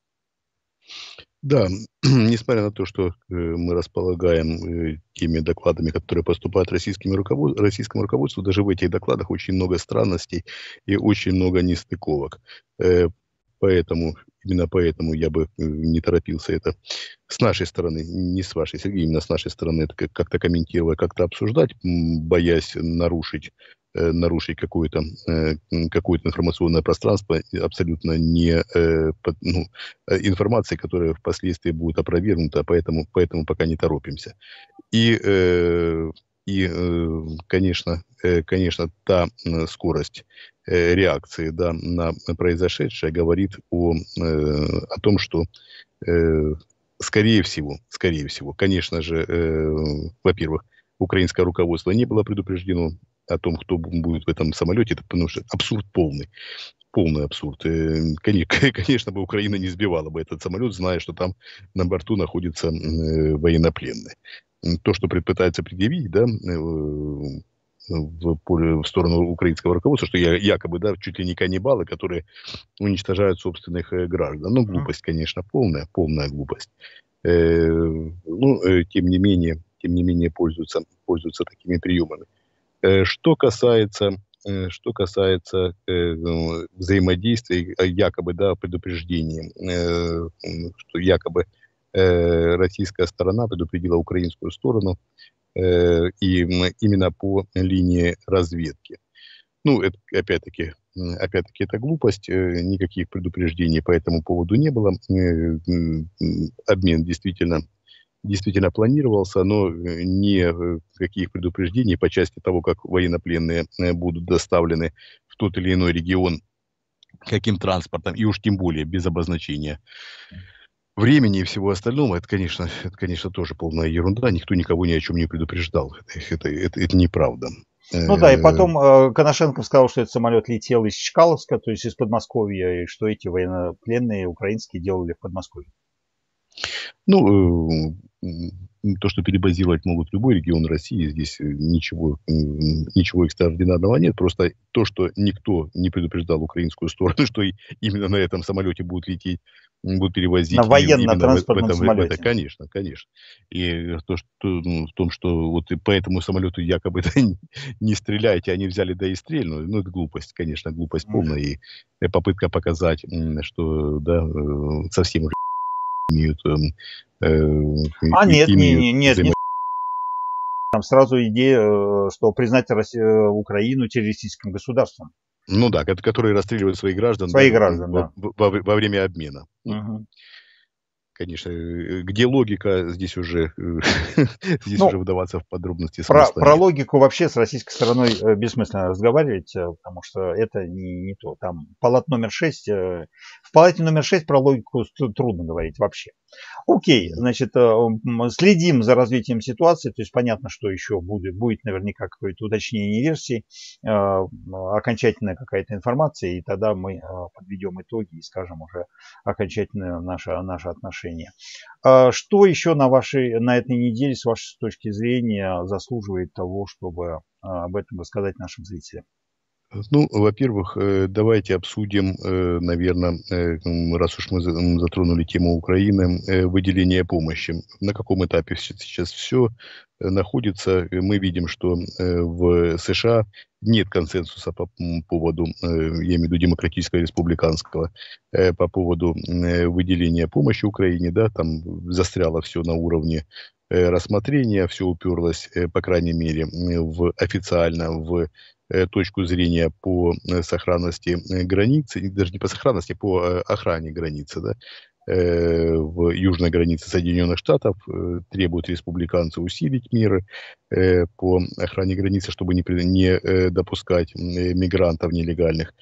Да, <clears throat> несмотря на то, что э, мы располагаем э, теми докладами, которые поступают российским, руковод... российскому руководству, даже в этих докладах очень много странностей и очень много нестыковок. Э, поэтому, именно поэтому я бы не торопился это с нашей стороны, не с вашей, Сергей, именно с нашей стороны это как-то комментировать, как-то обсуждать, боясь нарушить Э, нарушить э, какое-то какое информационное пространство абсолютно не э, ну, информации, которая впоследствии будет опровергнута, поэтому, поэтому пока не торопимся. И, и конечно, конечно, та скорость реакции да, на произошедшее говорит о, о том, что скорее всего, скорее всего, конечно же, во-первых, украинское руководство не было предупреждено о том, кто будет в этом самолете, это потому что абсурд полный. Полный абсурд. Э, <laughs> конечно, бы Украина не сбивала бы этот самолет, зная, что там на борту находятся э, военнопленные. То, что пытается предъявить, да, э, в, поле, в сторону украинского руководства, что я, якобы, да, чуть ли не каннибалы, которые уничтожают собственных граждан. Ну, глупость, конечно, полная, полная глупость. Э, ну, тем не менее, тем не менее, пользуются, пользуются такими приемами. Э, Э, что касается э, что касается э, ну, взаимодействия, якобы, да, предупреждения, что якобы российская сторона предупредила украинскую сторону и именно по линии разведки. Ну, это, опять-таки, опять-таки, это глупость, никаких предупреждений по этому поводу не было. Обмен действительно действительно планировался, но э, никаких э, предупреждений по части того, как военнопленные э, будут доставлены в тот или иной регион, каким транспортом, и уж тем более без обозначения времени и всего остального, это, конечно, это, конечно, тоже полная ерунда. Никто никого ни о чем не предупреждал. Это, это, это, это неправда. Ну да, и потом э, Коношенков сказал, что этот самолет летел из Чкаловска, то есть из Подмосковья, и что эти военнопленные украинские делали в Подмосковье. Ну, э, то, что перебазировать могут любой регион России, здесь э, ничего, ничего экстраординарного нет. Просто то, что никто не предупреждал украинскую сторону, <laughs> что именно на этом самолете будут лететь, будут перевозить. На военно-транспортном в, самолете. Это, конечно, конечно. И э, то, что, ну, в том, что вот по этому самолету якобы <laughs> не, не стреляйте, они а взяли да и стрельнули. Ну, это глупость, конечно, глупость полная. И попытка показать, что да, совсем уже имеют... Эм, э, а нет, не, нет, нет, там сразу идея, э, что признать Россию, э, Украину террористическим государством. Ну да, которые расстреливают своих граждан, своих граждан во, да. во, во время обмена. Угу конечно, э, где логика, здесь уже, э, <laughs> здесь ну, уже вдаваться в подробности. Про, про логику вообще с российской стороной э, бессмысленно разговаривать, потому что это не, не то. Там палат номер 6, в палате номер 6 про логику трудно говорить вообще. Окей, значит, э, следим за развитием ситуации. То есть понятно, что еще будет, будет наверняка какое-то уточнение версии, э, окончательная какая-то информация, и тогда мы э, подведем итоги и скажем уже окончательное наше, наше отношение. А что еще на, вашей, на этой неделе, с вашей точки зрения, заслуживает того, чтобы об этом рассказать нашим зрителям? Ну, во-первых, э, давайте обсудим, э, наверное, э, раз уж мы затронули тему Украины, выделение помощи. На каком этапе сейчас все находится? Мы видим, что в США нет консенсуса по поводу, я имею в виду демократического и республиканского, по поводу выделения помощи Украине, да, там застряло все на уровне рассмотрения, все уперлось, по крайней мере, в, официально в Э, точку зрения по э, сохранности э, границы, даже не по сохранности, по охране границы, да, в южной границе Соединенных Штатов, требуют республиканцы усилить меры по охране границы, чтобы не, не допускать мигрантов нелегальных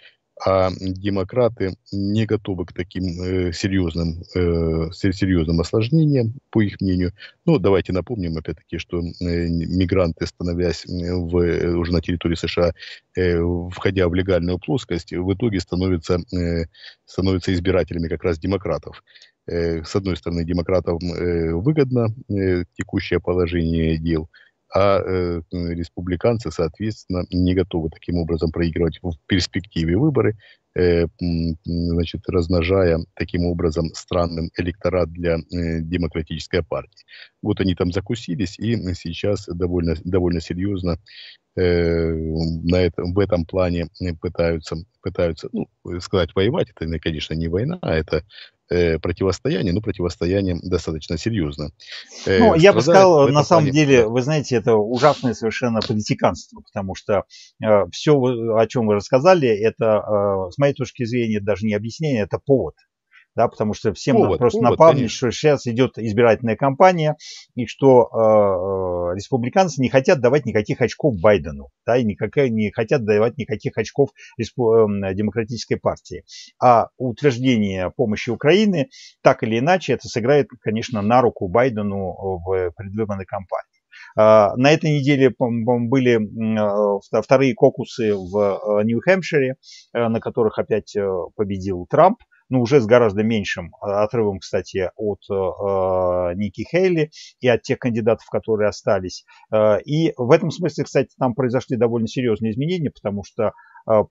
а демократы не готовы к таким э, серьезным, э, серьезным осложнениям, по их мнению. Ну, давайте напомним, опять-таки, что э, мигранты, становясь в, э, уже на территории США, э, входя в легальную плоскость, в итоге становятся, э, становятся избирателями как раз демократов э, с одной стороны, демократам э, выгодно текущее положение дел, а э, республиканцы, соответственно, не готовы таким образом проигрывать в перспективе выборы, э, значит, размножая таким образом странным электорат для э, демократической партии. Вот они там закусились и сейчас довольно, довольно серьезно э, на этом, в этом плане э, пытаются, пытаются ну, сказать, воевать. Это, конечно, не война, а это э, противостояние, ну, противостояние достаточно серьезно. Э, ну, я бы сказал, на самом плане... деле, вы знаете, это ужасное совершенно политиканство, потому что э, все, о чем вы рассказали, это, э, с моей точки зрения, даже не объяснение, это повод да, потому что всем повод, просто повод, напомнить, конечно. что сейчас идет избирательная кампания, и что э, э, республиканцы не хотят давать никаких очков Байдену, да, и никакая, не хотят давать никаких очков респу- э, демократической партии. А утверждение помощи Украины, так или иначе, это сыграет, конечно, на руку Байдену э, в предвыборной кампании. А, на этой неделе были э, вторые кокусы в Нью-Хэмпшире, на которых опять победил Трамп ну уже с гораздо меньшим э, отрывом, кстати, от э, э, Ники Хейли и от тех кандидатов, которые остались. Э, и в этом смысле, кстати, там произошли довольно серьезные изменения, потому что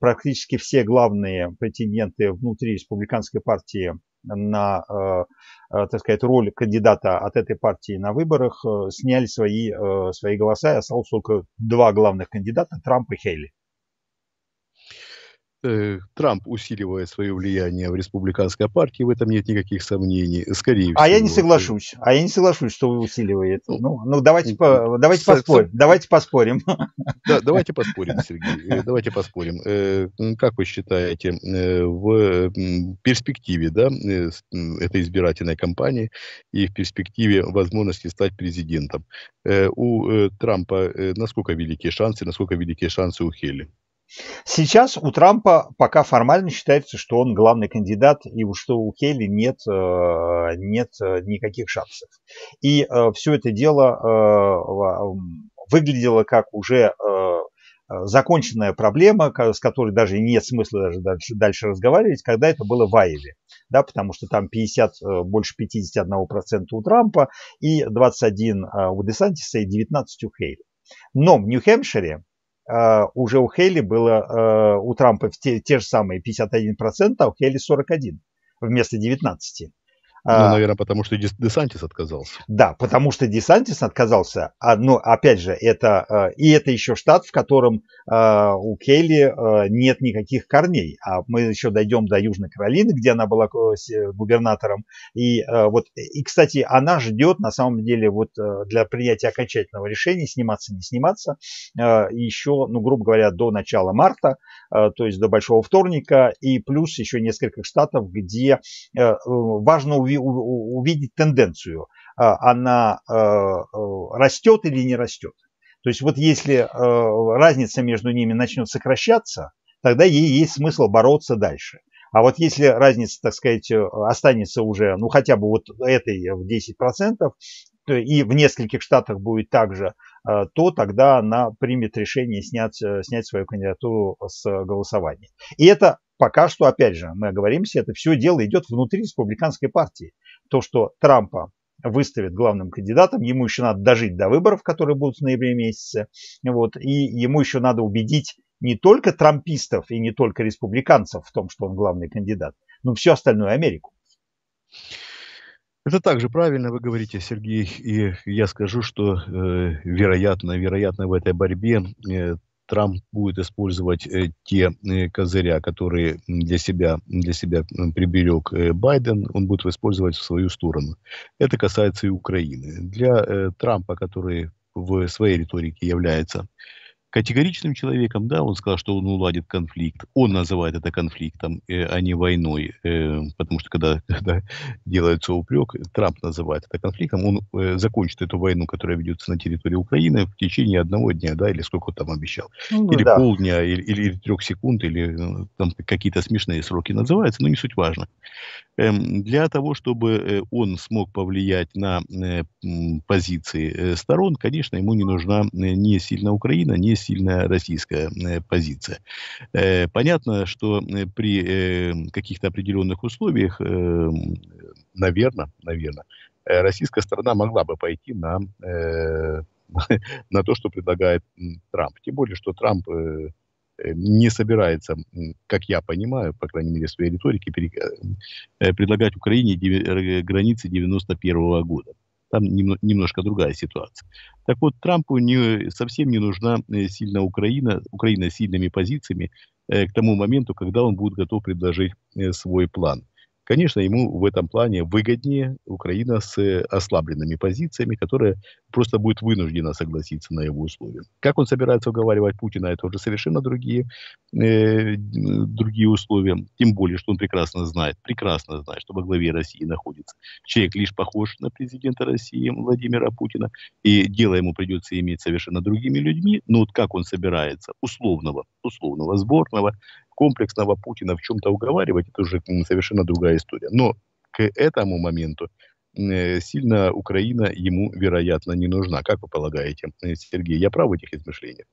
практически все главные претенденты внутри республиканской партии на, так сказать, роль кандидата от этой партии на выборах сняли свои, свои голоса, и осталось только два главных кандидата, Трамп и Хейли. Э, Трамп усиливает свое влияние в республиканской партии, в этом нет никаких сомнений, скорее а всего. А я не соглашусь, а я не соглашусь, что вы усиливает. Ну, ну, ну давайте, по, давайте со, поспорим, со... давайте поспорим. Да, давайте поспорим, Сергей, э, давайте поспорим. Э, как вы считаете, в перспективе да, этой избирательной кампании и в перспективе возможности стать президентом, у Трампа насколько великие шансы, насколько великие шансы у Хелли? Сейчас у Трампа пока формально считается, что он главный кандидат, и что у Хейли нет, э, нет э, никаких шансов. И э, все это дело выглядело как уже законченная проблема, с которой даже нет смысла даже дальше, дальше разговаривать, когда это было в Айве, да, потому что там 50, больше 51% у Трампа и 21 у Десантиса и 19 у Хейли. Но в Нью-Хэмпшире Э, уже у Хейли было, э, у Трампа те, те же самые 51%, а у Хейли 41% вместо 19%. Ну, а. наверное, потому что Десантис отказался. Да, потому что Десантис отказался. А, но, опять же, это э, и это еще штат, в котором э, у Келли э, нет никаких корней. А мы еще дойдем до Южной Каролины, где она была губернатором. И вот, и, кстати, она ждет, на самом деле, вот для принятия окончательного решения, сниматься, не сниматься, еще, ну, грубо говоря, до начала марта, то есть до Большого вторника, и плюс еще несколько штатов, где важно увидеть, увидеть тенденцию, а, она э, э, растет или не растет. То есть вот если э, разница между ними начнет сокращаться, тогда ей есть смысл бороться дальше. А вот если разница, так сказать, останется уже, ну, хотя бы вот этой в 10%, и в нескольких штатах будет так же, то тогда она примет решение снять, снять свою кандидатуру с голосования. И это пока что, опять же, мы оговоримся, это все дело идет внутри республиканской партии. То, что Трампа выставит главным кандидатом, ему еще надо дожить до выборов, которые будут в ноябре месяце, вот, и ему еще надо убедить не только трампистов и не только республиканцев в том, что он главный кандидат, но всю остальную Америку. Это также правильно вы говорите, Сергей, и я скажу, что э, вероятно, вероятно в этой борьбе э, Трамп будет использовать э, те э, козыря, которые для себя, для себя приберег э, Байден, он будет использовать в свою сторону. Это касается и Украины. Для э, Трампа, который в своей риторике является категоричным человеком, да, он сказал, что он уладит конфликт. Он называет это конфликтом, э, а не войной, э, потому что когда, <laughs> когда делается упрек, Трамп называет это конфликтом. Он э, закончит эту войну, которая ведется на территории Украины в течение одного дня, да, или сколько там обещал, ну, или да. полдня, или, или трех секунд, или э, там какие-то смешные сроки называются, но не суть важно. Эм, для того, чтобы э, он смог повлиять на э, позиции э, сторон, конечно, ему не нужна не сильно Украина, не здесь сильная российская э, позиция. Э, понятно, что э, при каких-то определенных условиях, наверное, наверное, российская сторона могла бы пойти на, <laughs> на то, что предлагает Трамп. Тем более, что Трамп не собирается, как я понимаю, по крайней мере, в своей риторике, предлагать Украине границы 91 года там нем, немножко другая ситуация. Так вот, Трампу не, совсем не нужна э, сильная Украина, Украина с сильными позициями э, к тому моменту, когда он будет готов предложить э, свой план. Конечно, ему в этом плане выгоднее Украина с э, ослабленными позициями, которая просто будет вынуждена согласиться на его условия. Как он собирается уговаривать Путина, это уже совершенно другие, э, другие условия. Тем более, что он прекрасно знает, прекрасно знает, что во главе России находится человек лишь похож на президента России Владимира Путина, и дело ему придется иметь совершенно другими людьми. Но вот как он собирается условного, условного сборного комплексного Путина в чем-то уговаривать, это уже совершенно другая история. Но к этому моменту э, сильно Украина ему, вероятно, не нужна. Как вы полагаете, э, Сергей, я прав в этих измышлениях?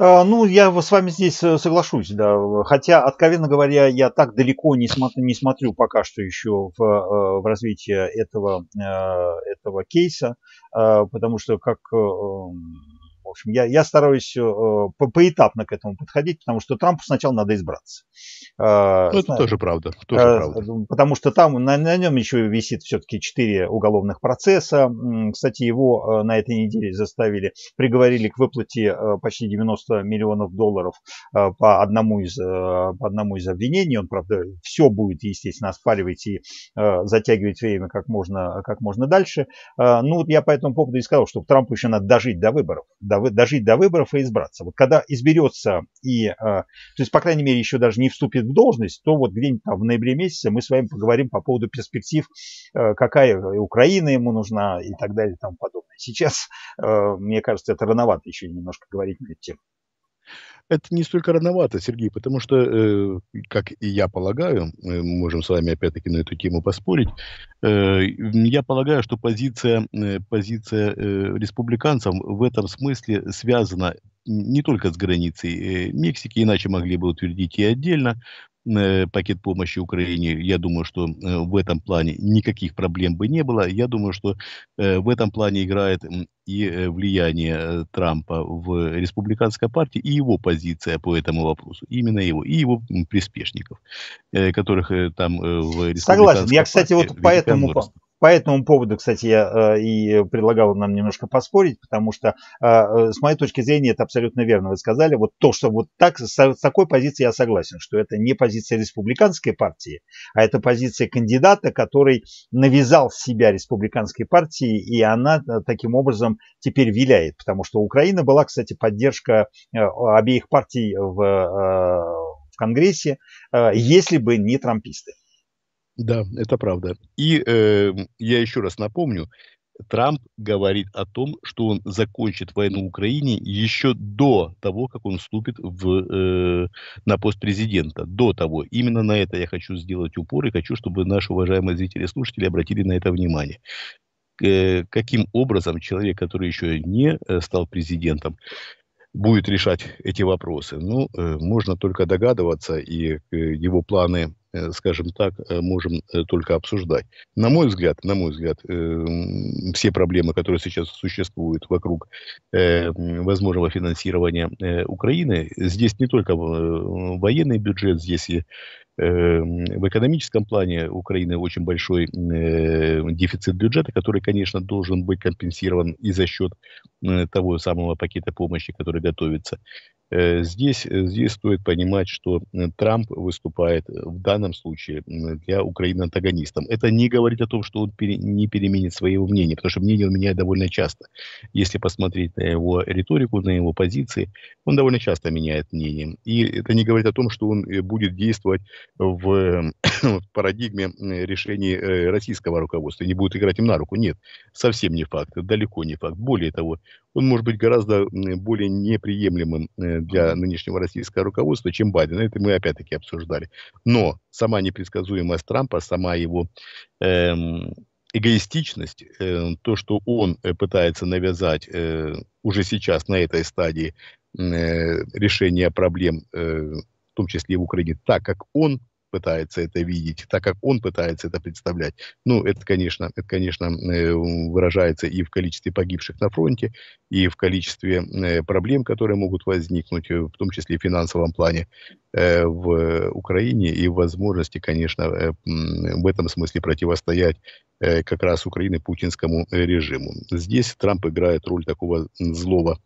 А, ну, я с вами здесь э, соглашусь, да. Хотя, откровенно говоря, я так далеко не смотрю, не смотрю пока что еще в, в развитие этого, этого кейса, потому что, как общем, я, я стараюсь э, по, поэтапно к этому подходить, потому что Трампу сначала надо избраться. Э, ну, это знаешь, тоже правда. Тоже э, правда. Э, потому что там на, на нем еще висит все-таки 4 уголовных процесса. Кстати, его э, на этой неделе заставили, приговорили к выплате э, почти 90 миллионов долларов по одному из, по одному из обвинений. Он, правда, все будет, естественно, оспаривать и затягивать время как можно, как можно дальше. Ну, вот я по этому поводу и сказал, что Трампу еще надо дожить до выборов. До дожить до выборов и избраться. Вот когда изберется и, э, то есть, по крайней мере, еще даже не вступит в должность, то вот где-нибудь там в ноябре месяце мы с вами поговорим по поводу перспектив, э, какая Украина ему нужна и так далее и тому подобное. Сейчас, э, мне кажется, это рановато еще немножко говорить на эту тему это не столько рановато, Сергей, потому что, э, как и я полагаю, мы можем с вами опять-таки на эту тему поспорить, э, я полагаю, что позиция, э, позиция э, республиканцев в этом смысле связана не только с границей э, Мексики, иначе могли бы утвердить и отдельно э, пакет помощи Украине. Я думаю, что э, в этом плане никаких проблем бы не было. Я думаю, что в этом плане играет и влияние Трампа в республиканской партии, и его позиция по этому вопросу. Именно его. И его приспешников, которых там в республиканской Согласен. Я, кстати, партии, вот поэтому... Множество. По этому поводу, кстати, я э, и предлагал нам немножко поспорить, потому что, э, э, с моей точки зрения, это абсолютно верно вы сказали. Вот то, что вот так, с такой позиции я согласен, что это не позиция республиканской партии, а это позиция кандидата, который навязал себя республиканской партии, и она таким образом теперь виляет, потому что Украина была, кстати, поддержка обеих партий в, в Конгрессе, если бы не трамписты. Да, это правда. И э, я еще раз напомню, Трамп говорит о том, что он закончит войну в Украине еще до того, как он вступит в, э, на пост президента. До того. Именно на это я хочу сделать упор и хочу, чтобы наши уважаемые зрители и слушатели обратили на это внимание. Э, каким образом человек, который еще не э, стал президентом, будет решать эти вопросы? Ну, э, можно только догадываться, и э, его планы Э, скажем так, э, можем э, только обсуждать. На мой взгляд, на мой взгляд, все проблемы, которые сейчас существуют вокруг возможного финансирования Украины, здесь не только военный бюджет, здесь и в экономическом плане Украины очень большой дефицит бюджета, который, конечно, должен быть компенсирован и за счет того самого пакета помощи, который готовится. Э, здесь, э, здесь стоит понимать, что э, Трамп выступает в данном случае для Украины антагонистом. Это не говорит о том, что он пере, не переменит своего мнения, потому что мнение он меняет довольно часто. Если посмотреть на его риторику, на его позиции, он довольно часто меняет мнение. И это не говорит о том, что он будет действовать в, <coughs> в парадигме решений российского руководства не будет играть им на руку. Нет, совсем не факт, далеко не факт. Более того, он может быть гораздо более неприемлемым для нынешнего российского руководства, чем Байден. Это мы опять-таки обсуждали. Но сама непредсказуемость Трампа, сама его эм, эгоистичность, э, то, что он э, пытается навязать э, уже сейчас на этой стадии э, решения проблем, э, в том числе и в Украине, так как он пытается это видеть, так как он пытается это представлять. Ну, это, конечно, это, конечно э, выражается и в количестве погибших на фронте, и в количестве э, проблем, которые могут возникнуть, э, в том числе в финансовом плане в Украине, и возможности, конечно, в этом смысле противостоять как раз Украине путинскому режиму. Здесь Трамп играет роль такого злого,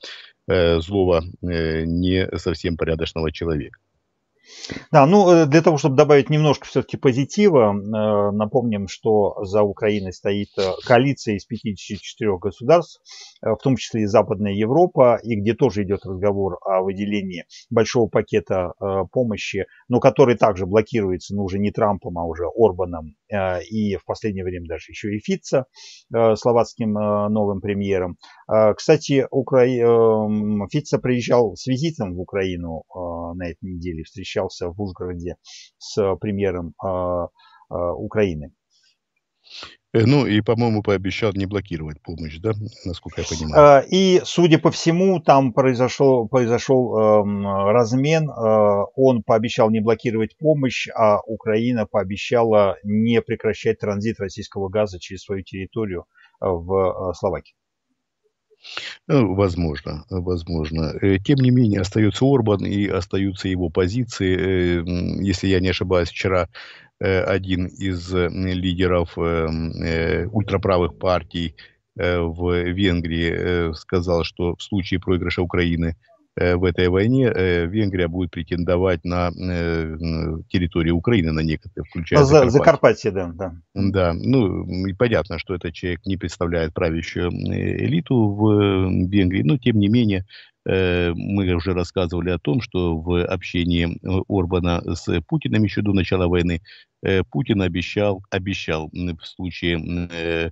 злого не совсем порядочного человека. Да, ну э, для того, чтобы добавить немножко все-таки позитива, э, напомним, что за Украиной стоит э, коалиция из 54 государств, в том числе и Западная Европа, и где тоже идет разговор о выделении большого пакета помощи, но который также блокируется, но ну, уже не Трампом, а уже Орбаном и в последнее время даже еще и Фитца, словацким новым премьером. Кстати, Укра... Фитца приезжал с визитом в Украину на этой неделе, встречал общался в Ужгороде с э, премьером э, э, Украины. Ну и, по-моему, пообещал не блокировать помощь, да, насколько я понимаю. И, судя по всему, там произошел, произошел эм, э, размен. Он пообещал не блокировать помощь, а Украина пообещала не прекращать транзит российского газа через свою территорию в Словакии. Э, возможно, возможно. Э, тем не менее, остается Орбан и остаются его позиции. Э, если я не ошибаюсь, вчера один из лидеров ультраправых партий в Венгрии сказал, что в случае проигрыша Украины – Э, в этой войне э, Венгрия будет претендовать на э, территории Украины, на некоторые, включая а За, Закарпатье. да, да. Да, ну и понятно, что этот человек не представляет правящую элиту в Венгрии, но тем не менее мы уже рассказывали о том, что в общении Орбана с Путиным еще до начала войны Путин обещал, обещал в случае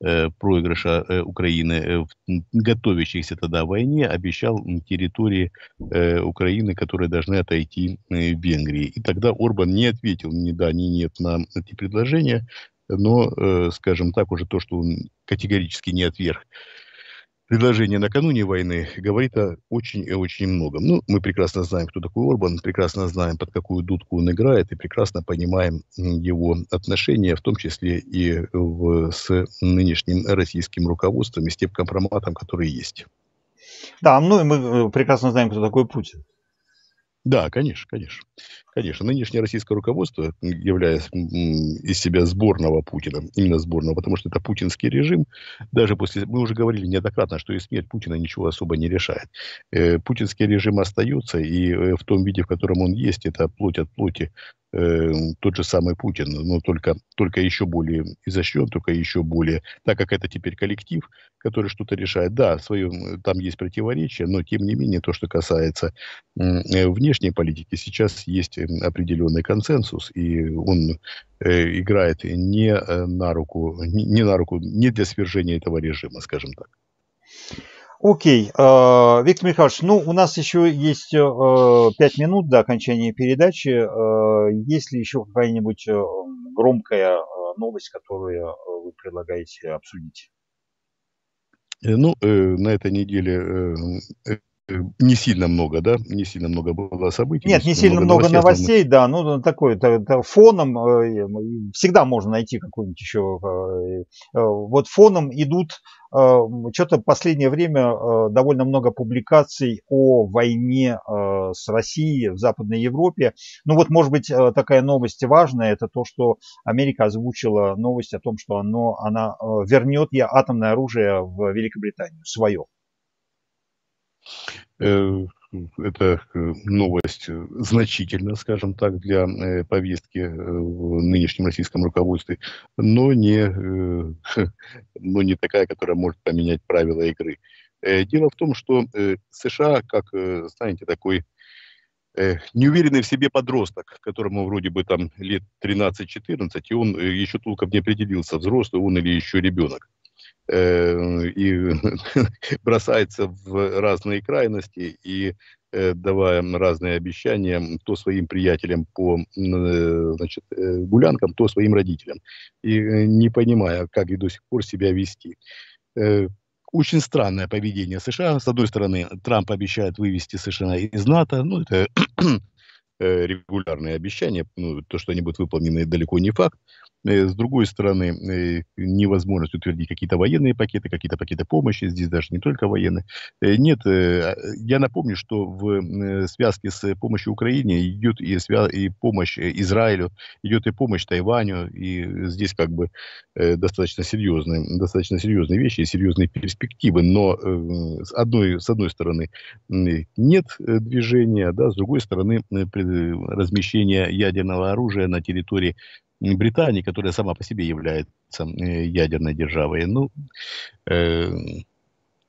Э, проигрыша э, Украины э, в готовящейся тогда войне обещал территории Украины, которые должны отойти Венгрии. И тогда Орбан не ответил ни да, ни нет на эти предложения, но, скажем так, уже то, что он категорически не отверг предложение накануне войны говорит о очень и очень многом. Ну, мы прекрасно знаем, кто такой Орбан, прекрасно знаем, под какую дудку он играет, и прекрасно понимаем его отношения, в том числе и в, с нынешним российским руководством и с тем компроматом, который есть. Да, ну и мы э, прекрасно знаем, кто такой Путин. Да, конечно, конечно. Конечно, нынешнее российское руководство, являясь из себя сборного Путина, именно сборного, потому что это путинский режим, даже после, мы уже говорили неоднократно, что и смерть Путина ничего особо не решает. Э, путинский режим остается, и э, в том виде, в котором он есть, это плоть от плоти, э, тот же самый Путин, но только, только еще более изощрен, только еще более, так как это теперь коллектив, который что-то решает. Да, в своем, э, там есть противоречия, но тем не менее, то, что касается э, внешнего внешней политики сейчас есть э, определенный консенсус, и он э, играет не э, на руку, не, не на руку, не для свержения этого режима, скажем так. Окей, okay. Э, Виктор Михайлович, ну у нас еще есть пять минут до окончания передачи. Есть ли еще какая-нибудь громкая новость, которую вы предлагаете обсудить? Ну, на этой неделе не сильно много, да, не сильно много было событий. Нет, не, сильно много новостей, новостей мы... да, ну, ну такой это, это фоном э, всегда можно найти какую нибудь еще. Э, э, э, вот фоном идут э, что-то последнее время э, довольно много публикаций о войне с Россией в Западной Европе. Ну вот, может быть, такая новость важная, это то, что Америка озвучила новость о том, что оно, она вернет я атомное оружие в Великобританию, свое. Э, это э, новость э, значительно, скажем так, для повестки в нынешнем российском руководстве, но не, но не такая, которая может поменять правила игры. Дело в том, что США, как, знаете, такой неуверенный в себе подросток, которому вроде бы там лет 13-14, и он еще толком не определился, взрослый он или еще ребенок э, и <laughs> бросается в разные крайности и э, давая разные обещания то своим приятелям по э, значит, э, гулянкам, то своим родителям, и не понимая, как и до сих пор себя вести. очень странное поведение США. С одной стороны, Трамп обещает вывести США из НАТО, ну, это Э, регулярные обещания, ну, то, что они будут выполнены, далеко не факт. Э, с другой стороны, э, невозможность утвердить какие-то военные пакеты, какие-то пакеты помощи, здесь даже не только военные. Нет, я напомню, что в связке с помощью Украине идет и, свя- и помощь Израилю, идет и помощь Тайваню, и здесь как бы достаточно серьезные, достаточно серьезные вещи и серьезные перспективы, но с одной, с одной стороны нет движения, да, с другой стороны Э, размещения ядерного оружия на территории Британии, которая сама по себе является э, ядерной державой. Ну, э,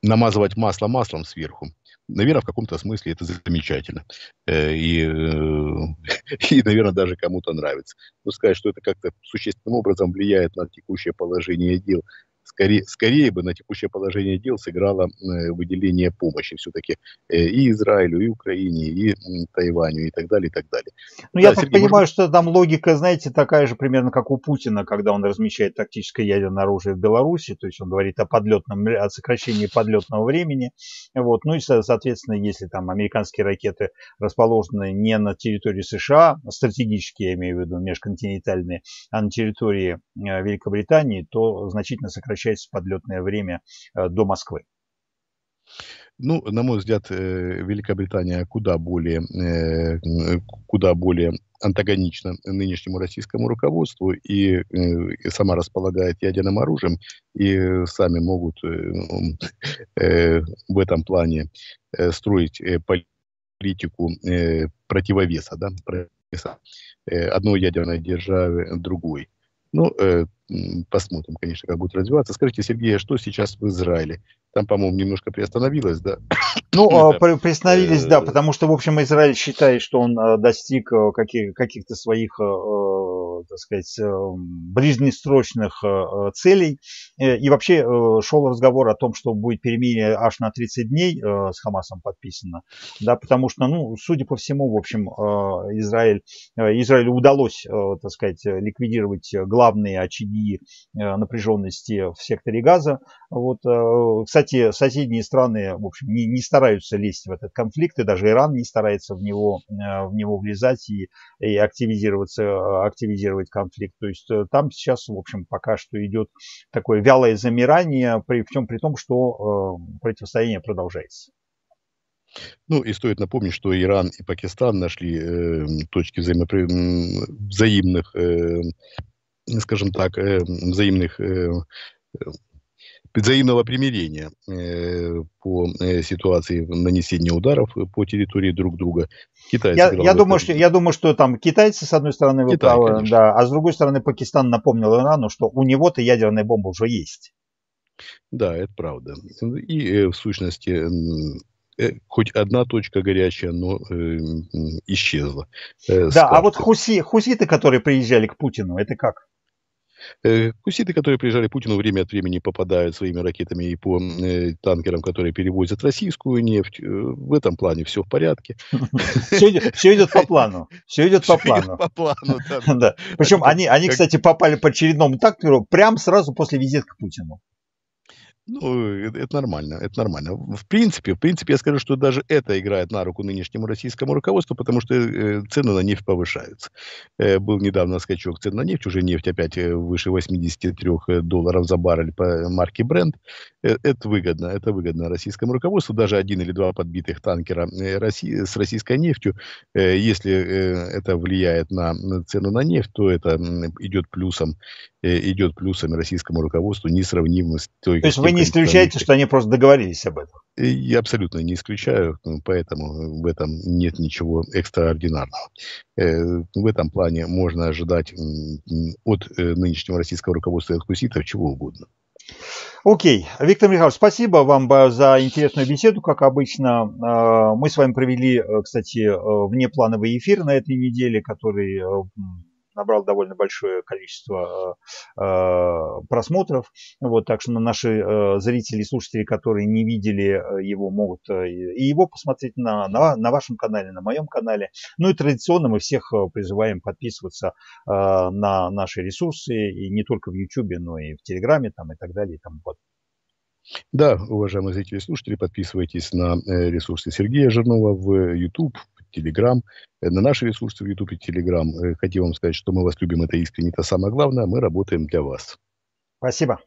намазывать масло маслом сверху. Наверное, в каком-то смысле это замечательно. Э, и, <laughs> и, наверное, даже кому-то нравится. Но сказать, что это как-то существенным образом влияет на текущее положение дел, скорее, скорее бы на текущее положение дел сыграло э, выделение помощи все-таки э, и Израилю, и Украине, и э, Тайваню, и так далее, и так далее. Ну, да, я Сергей, так понимаю, может... что там логика, знаете, такая же примерно, как у Путина, когда он размещает тактическое ядерное оружие в Беларуси, то есть он говорит о подлетном, о сокращении подлетного времени, вот, ну и, соответственно, если там американские ракеты расположены не на территории США, стратегически, я имею в виду, межконтинентальные, а на территории э, Великобритании, то значительно сокращается сокращается подлетное время э, до Москвы. Ну, на мой взгляд, э, Великобритания куда более, э, куда более антагонична нынешнему российскому руководству и, и сама располагает ядерным оружием, и сами могут в этом плане строить политику противовеса, да, противовеса одной ядерной державы другой. Ну, посмотрим, конечно, как будет развиваться. Скажите, Сергей, а что сейчас в Израиле? Там, по-моему, немножко приостановилось, да? <clears throat> Ну, ну а приостановились, да, э, потому что, в общем, Израиль считает, что он э, достиг э, каких- каких-то своих, так сказать, ближнесрочных целей. И вообще шел разговор о том, что будет перемирие аж на 30 дней с Хамасом подписано, да, потому что, ну, судя по всему, в общем, Израиль, Израилю удалось, так сказать, ликвидировать главные очаги и э, напряженности в секторе газа. Вот, э, кстати, соседние страны, в общем, не, не стараются лезть в этот конфликт, и даже Иран не старается в него, э, в него влезать и, и активизироваться, активизировать конфликт. То есть там сейчас, в общем, пока что идет такое вялое замирание, при, всем при том, что противостояние продолжается. Ну и стоит напомнить, что Иран и Пакистан нашли э, точки взаимопри... взаимных э, скажем так, э, взаимных э, э, взаимного примирения по ситуации нанесения ударов по территории друг друга. Китай я, я, думаю, что, я думаю, что там китайцы, с одной стороны, вы правы, да, а с другой стороны, Пакистан напомнил Ирану, что у него-то ядерная бомба уже есть. Да, это правда. И в сущности, хоть одна точка горячая, но исчезла. да, скажем. а вот хуси, хуситы, которые приезжали к Путину, это как? Э, куситы, которые приезжали Путину, время от времени попадают своими ракетами и по э, танкерам, которые перевозят российскую нефть. Э, в этом плане все в порядке. <laughs> Все идет по плану. Все идет по плану. По плану, <laughs> да. Причем они, они, кстати, попали по очередному танкеру прямо сразу после визита к Путину. Ну, э, это, нормально, это нормально. В принципе, в принципе, я скажу, что даже это играет на руку нынешнему российскому руководству, потому что э, цены на нефть повышаются. Э, был недавно скачок цен на нефть, уже нефть опять э, выше 83 э, долларов за баррель по марке бренд. Э, это выгодно, это выгодно российскому руководству. Даже один или два подбитых танкера э, России, с российской нефтью, э, если э, это влияет на, цену на нефть, то это идет плюсом, э, идет плюсом российскому руководству, несравнимо с той... То есть вы не не исключаете, что они просто договорились об этом? Я абсолютно не исключаю, ну, поэтому в этом нет ничего экстраординарного. Э, в этом плане можно ожидать от э, нынешнего российского руководства эксклюзитов чего угодно. Окей. Виктор Михайлович, спасибо вам за интересную беседу, как обычно. Э, мы с вами провели, кстати, внеплановый эфир на этой неделе, который набрал довольно большое количество э, э, просмотров. Вот, так что наши э, зрители и слушатели, которые не видели его, могут и его посмотреть на, на, на вашем канале, на моем канале. Ну и традиционно мы всех призываем подписываться на наши ресурсы, и не только в YouTube, но и в Телеграме там, и так далее и тому Да, уважаемые зрители и слушатели, подписывайтесь на ресурсы Сергея Жирнова в YouTube, Телеграм. Э, на наши ресурсы в YouTube и Telegram. Э, хотел вам сказать, что мы вас любим, это искренне, это самое главное. Мы работаем для вас. Спасибо.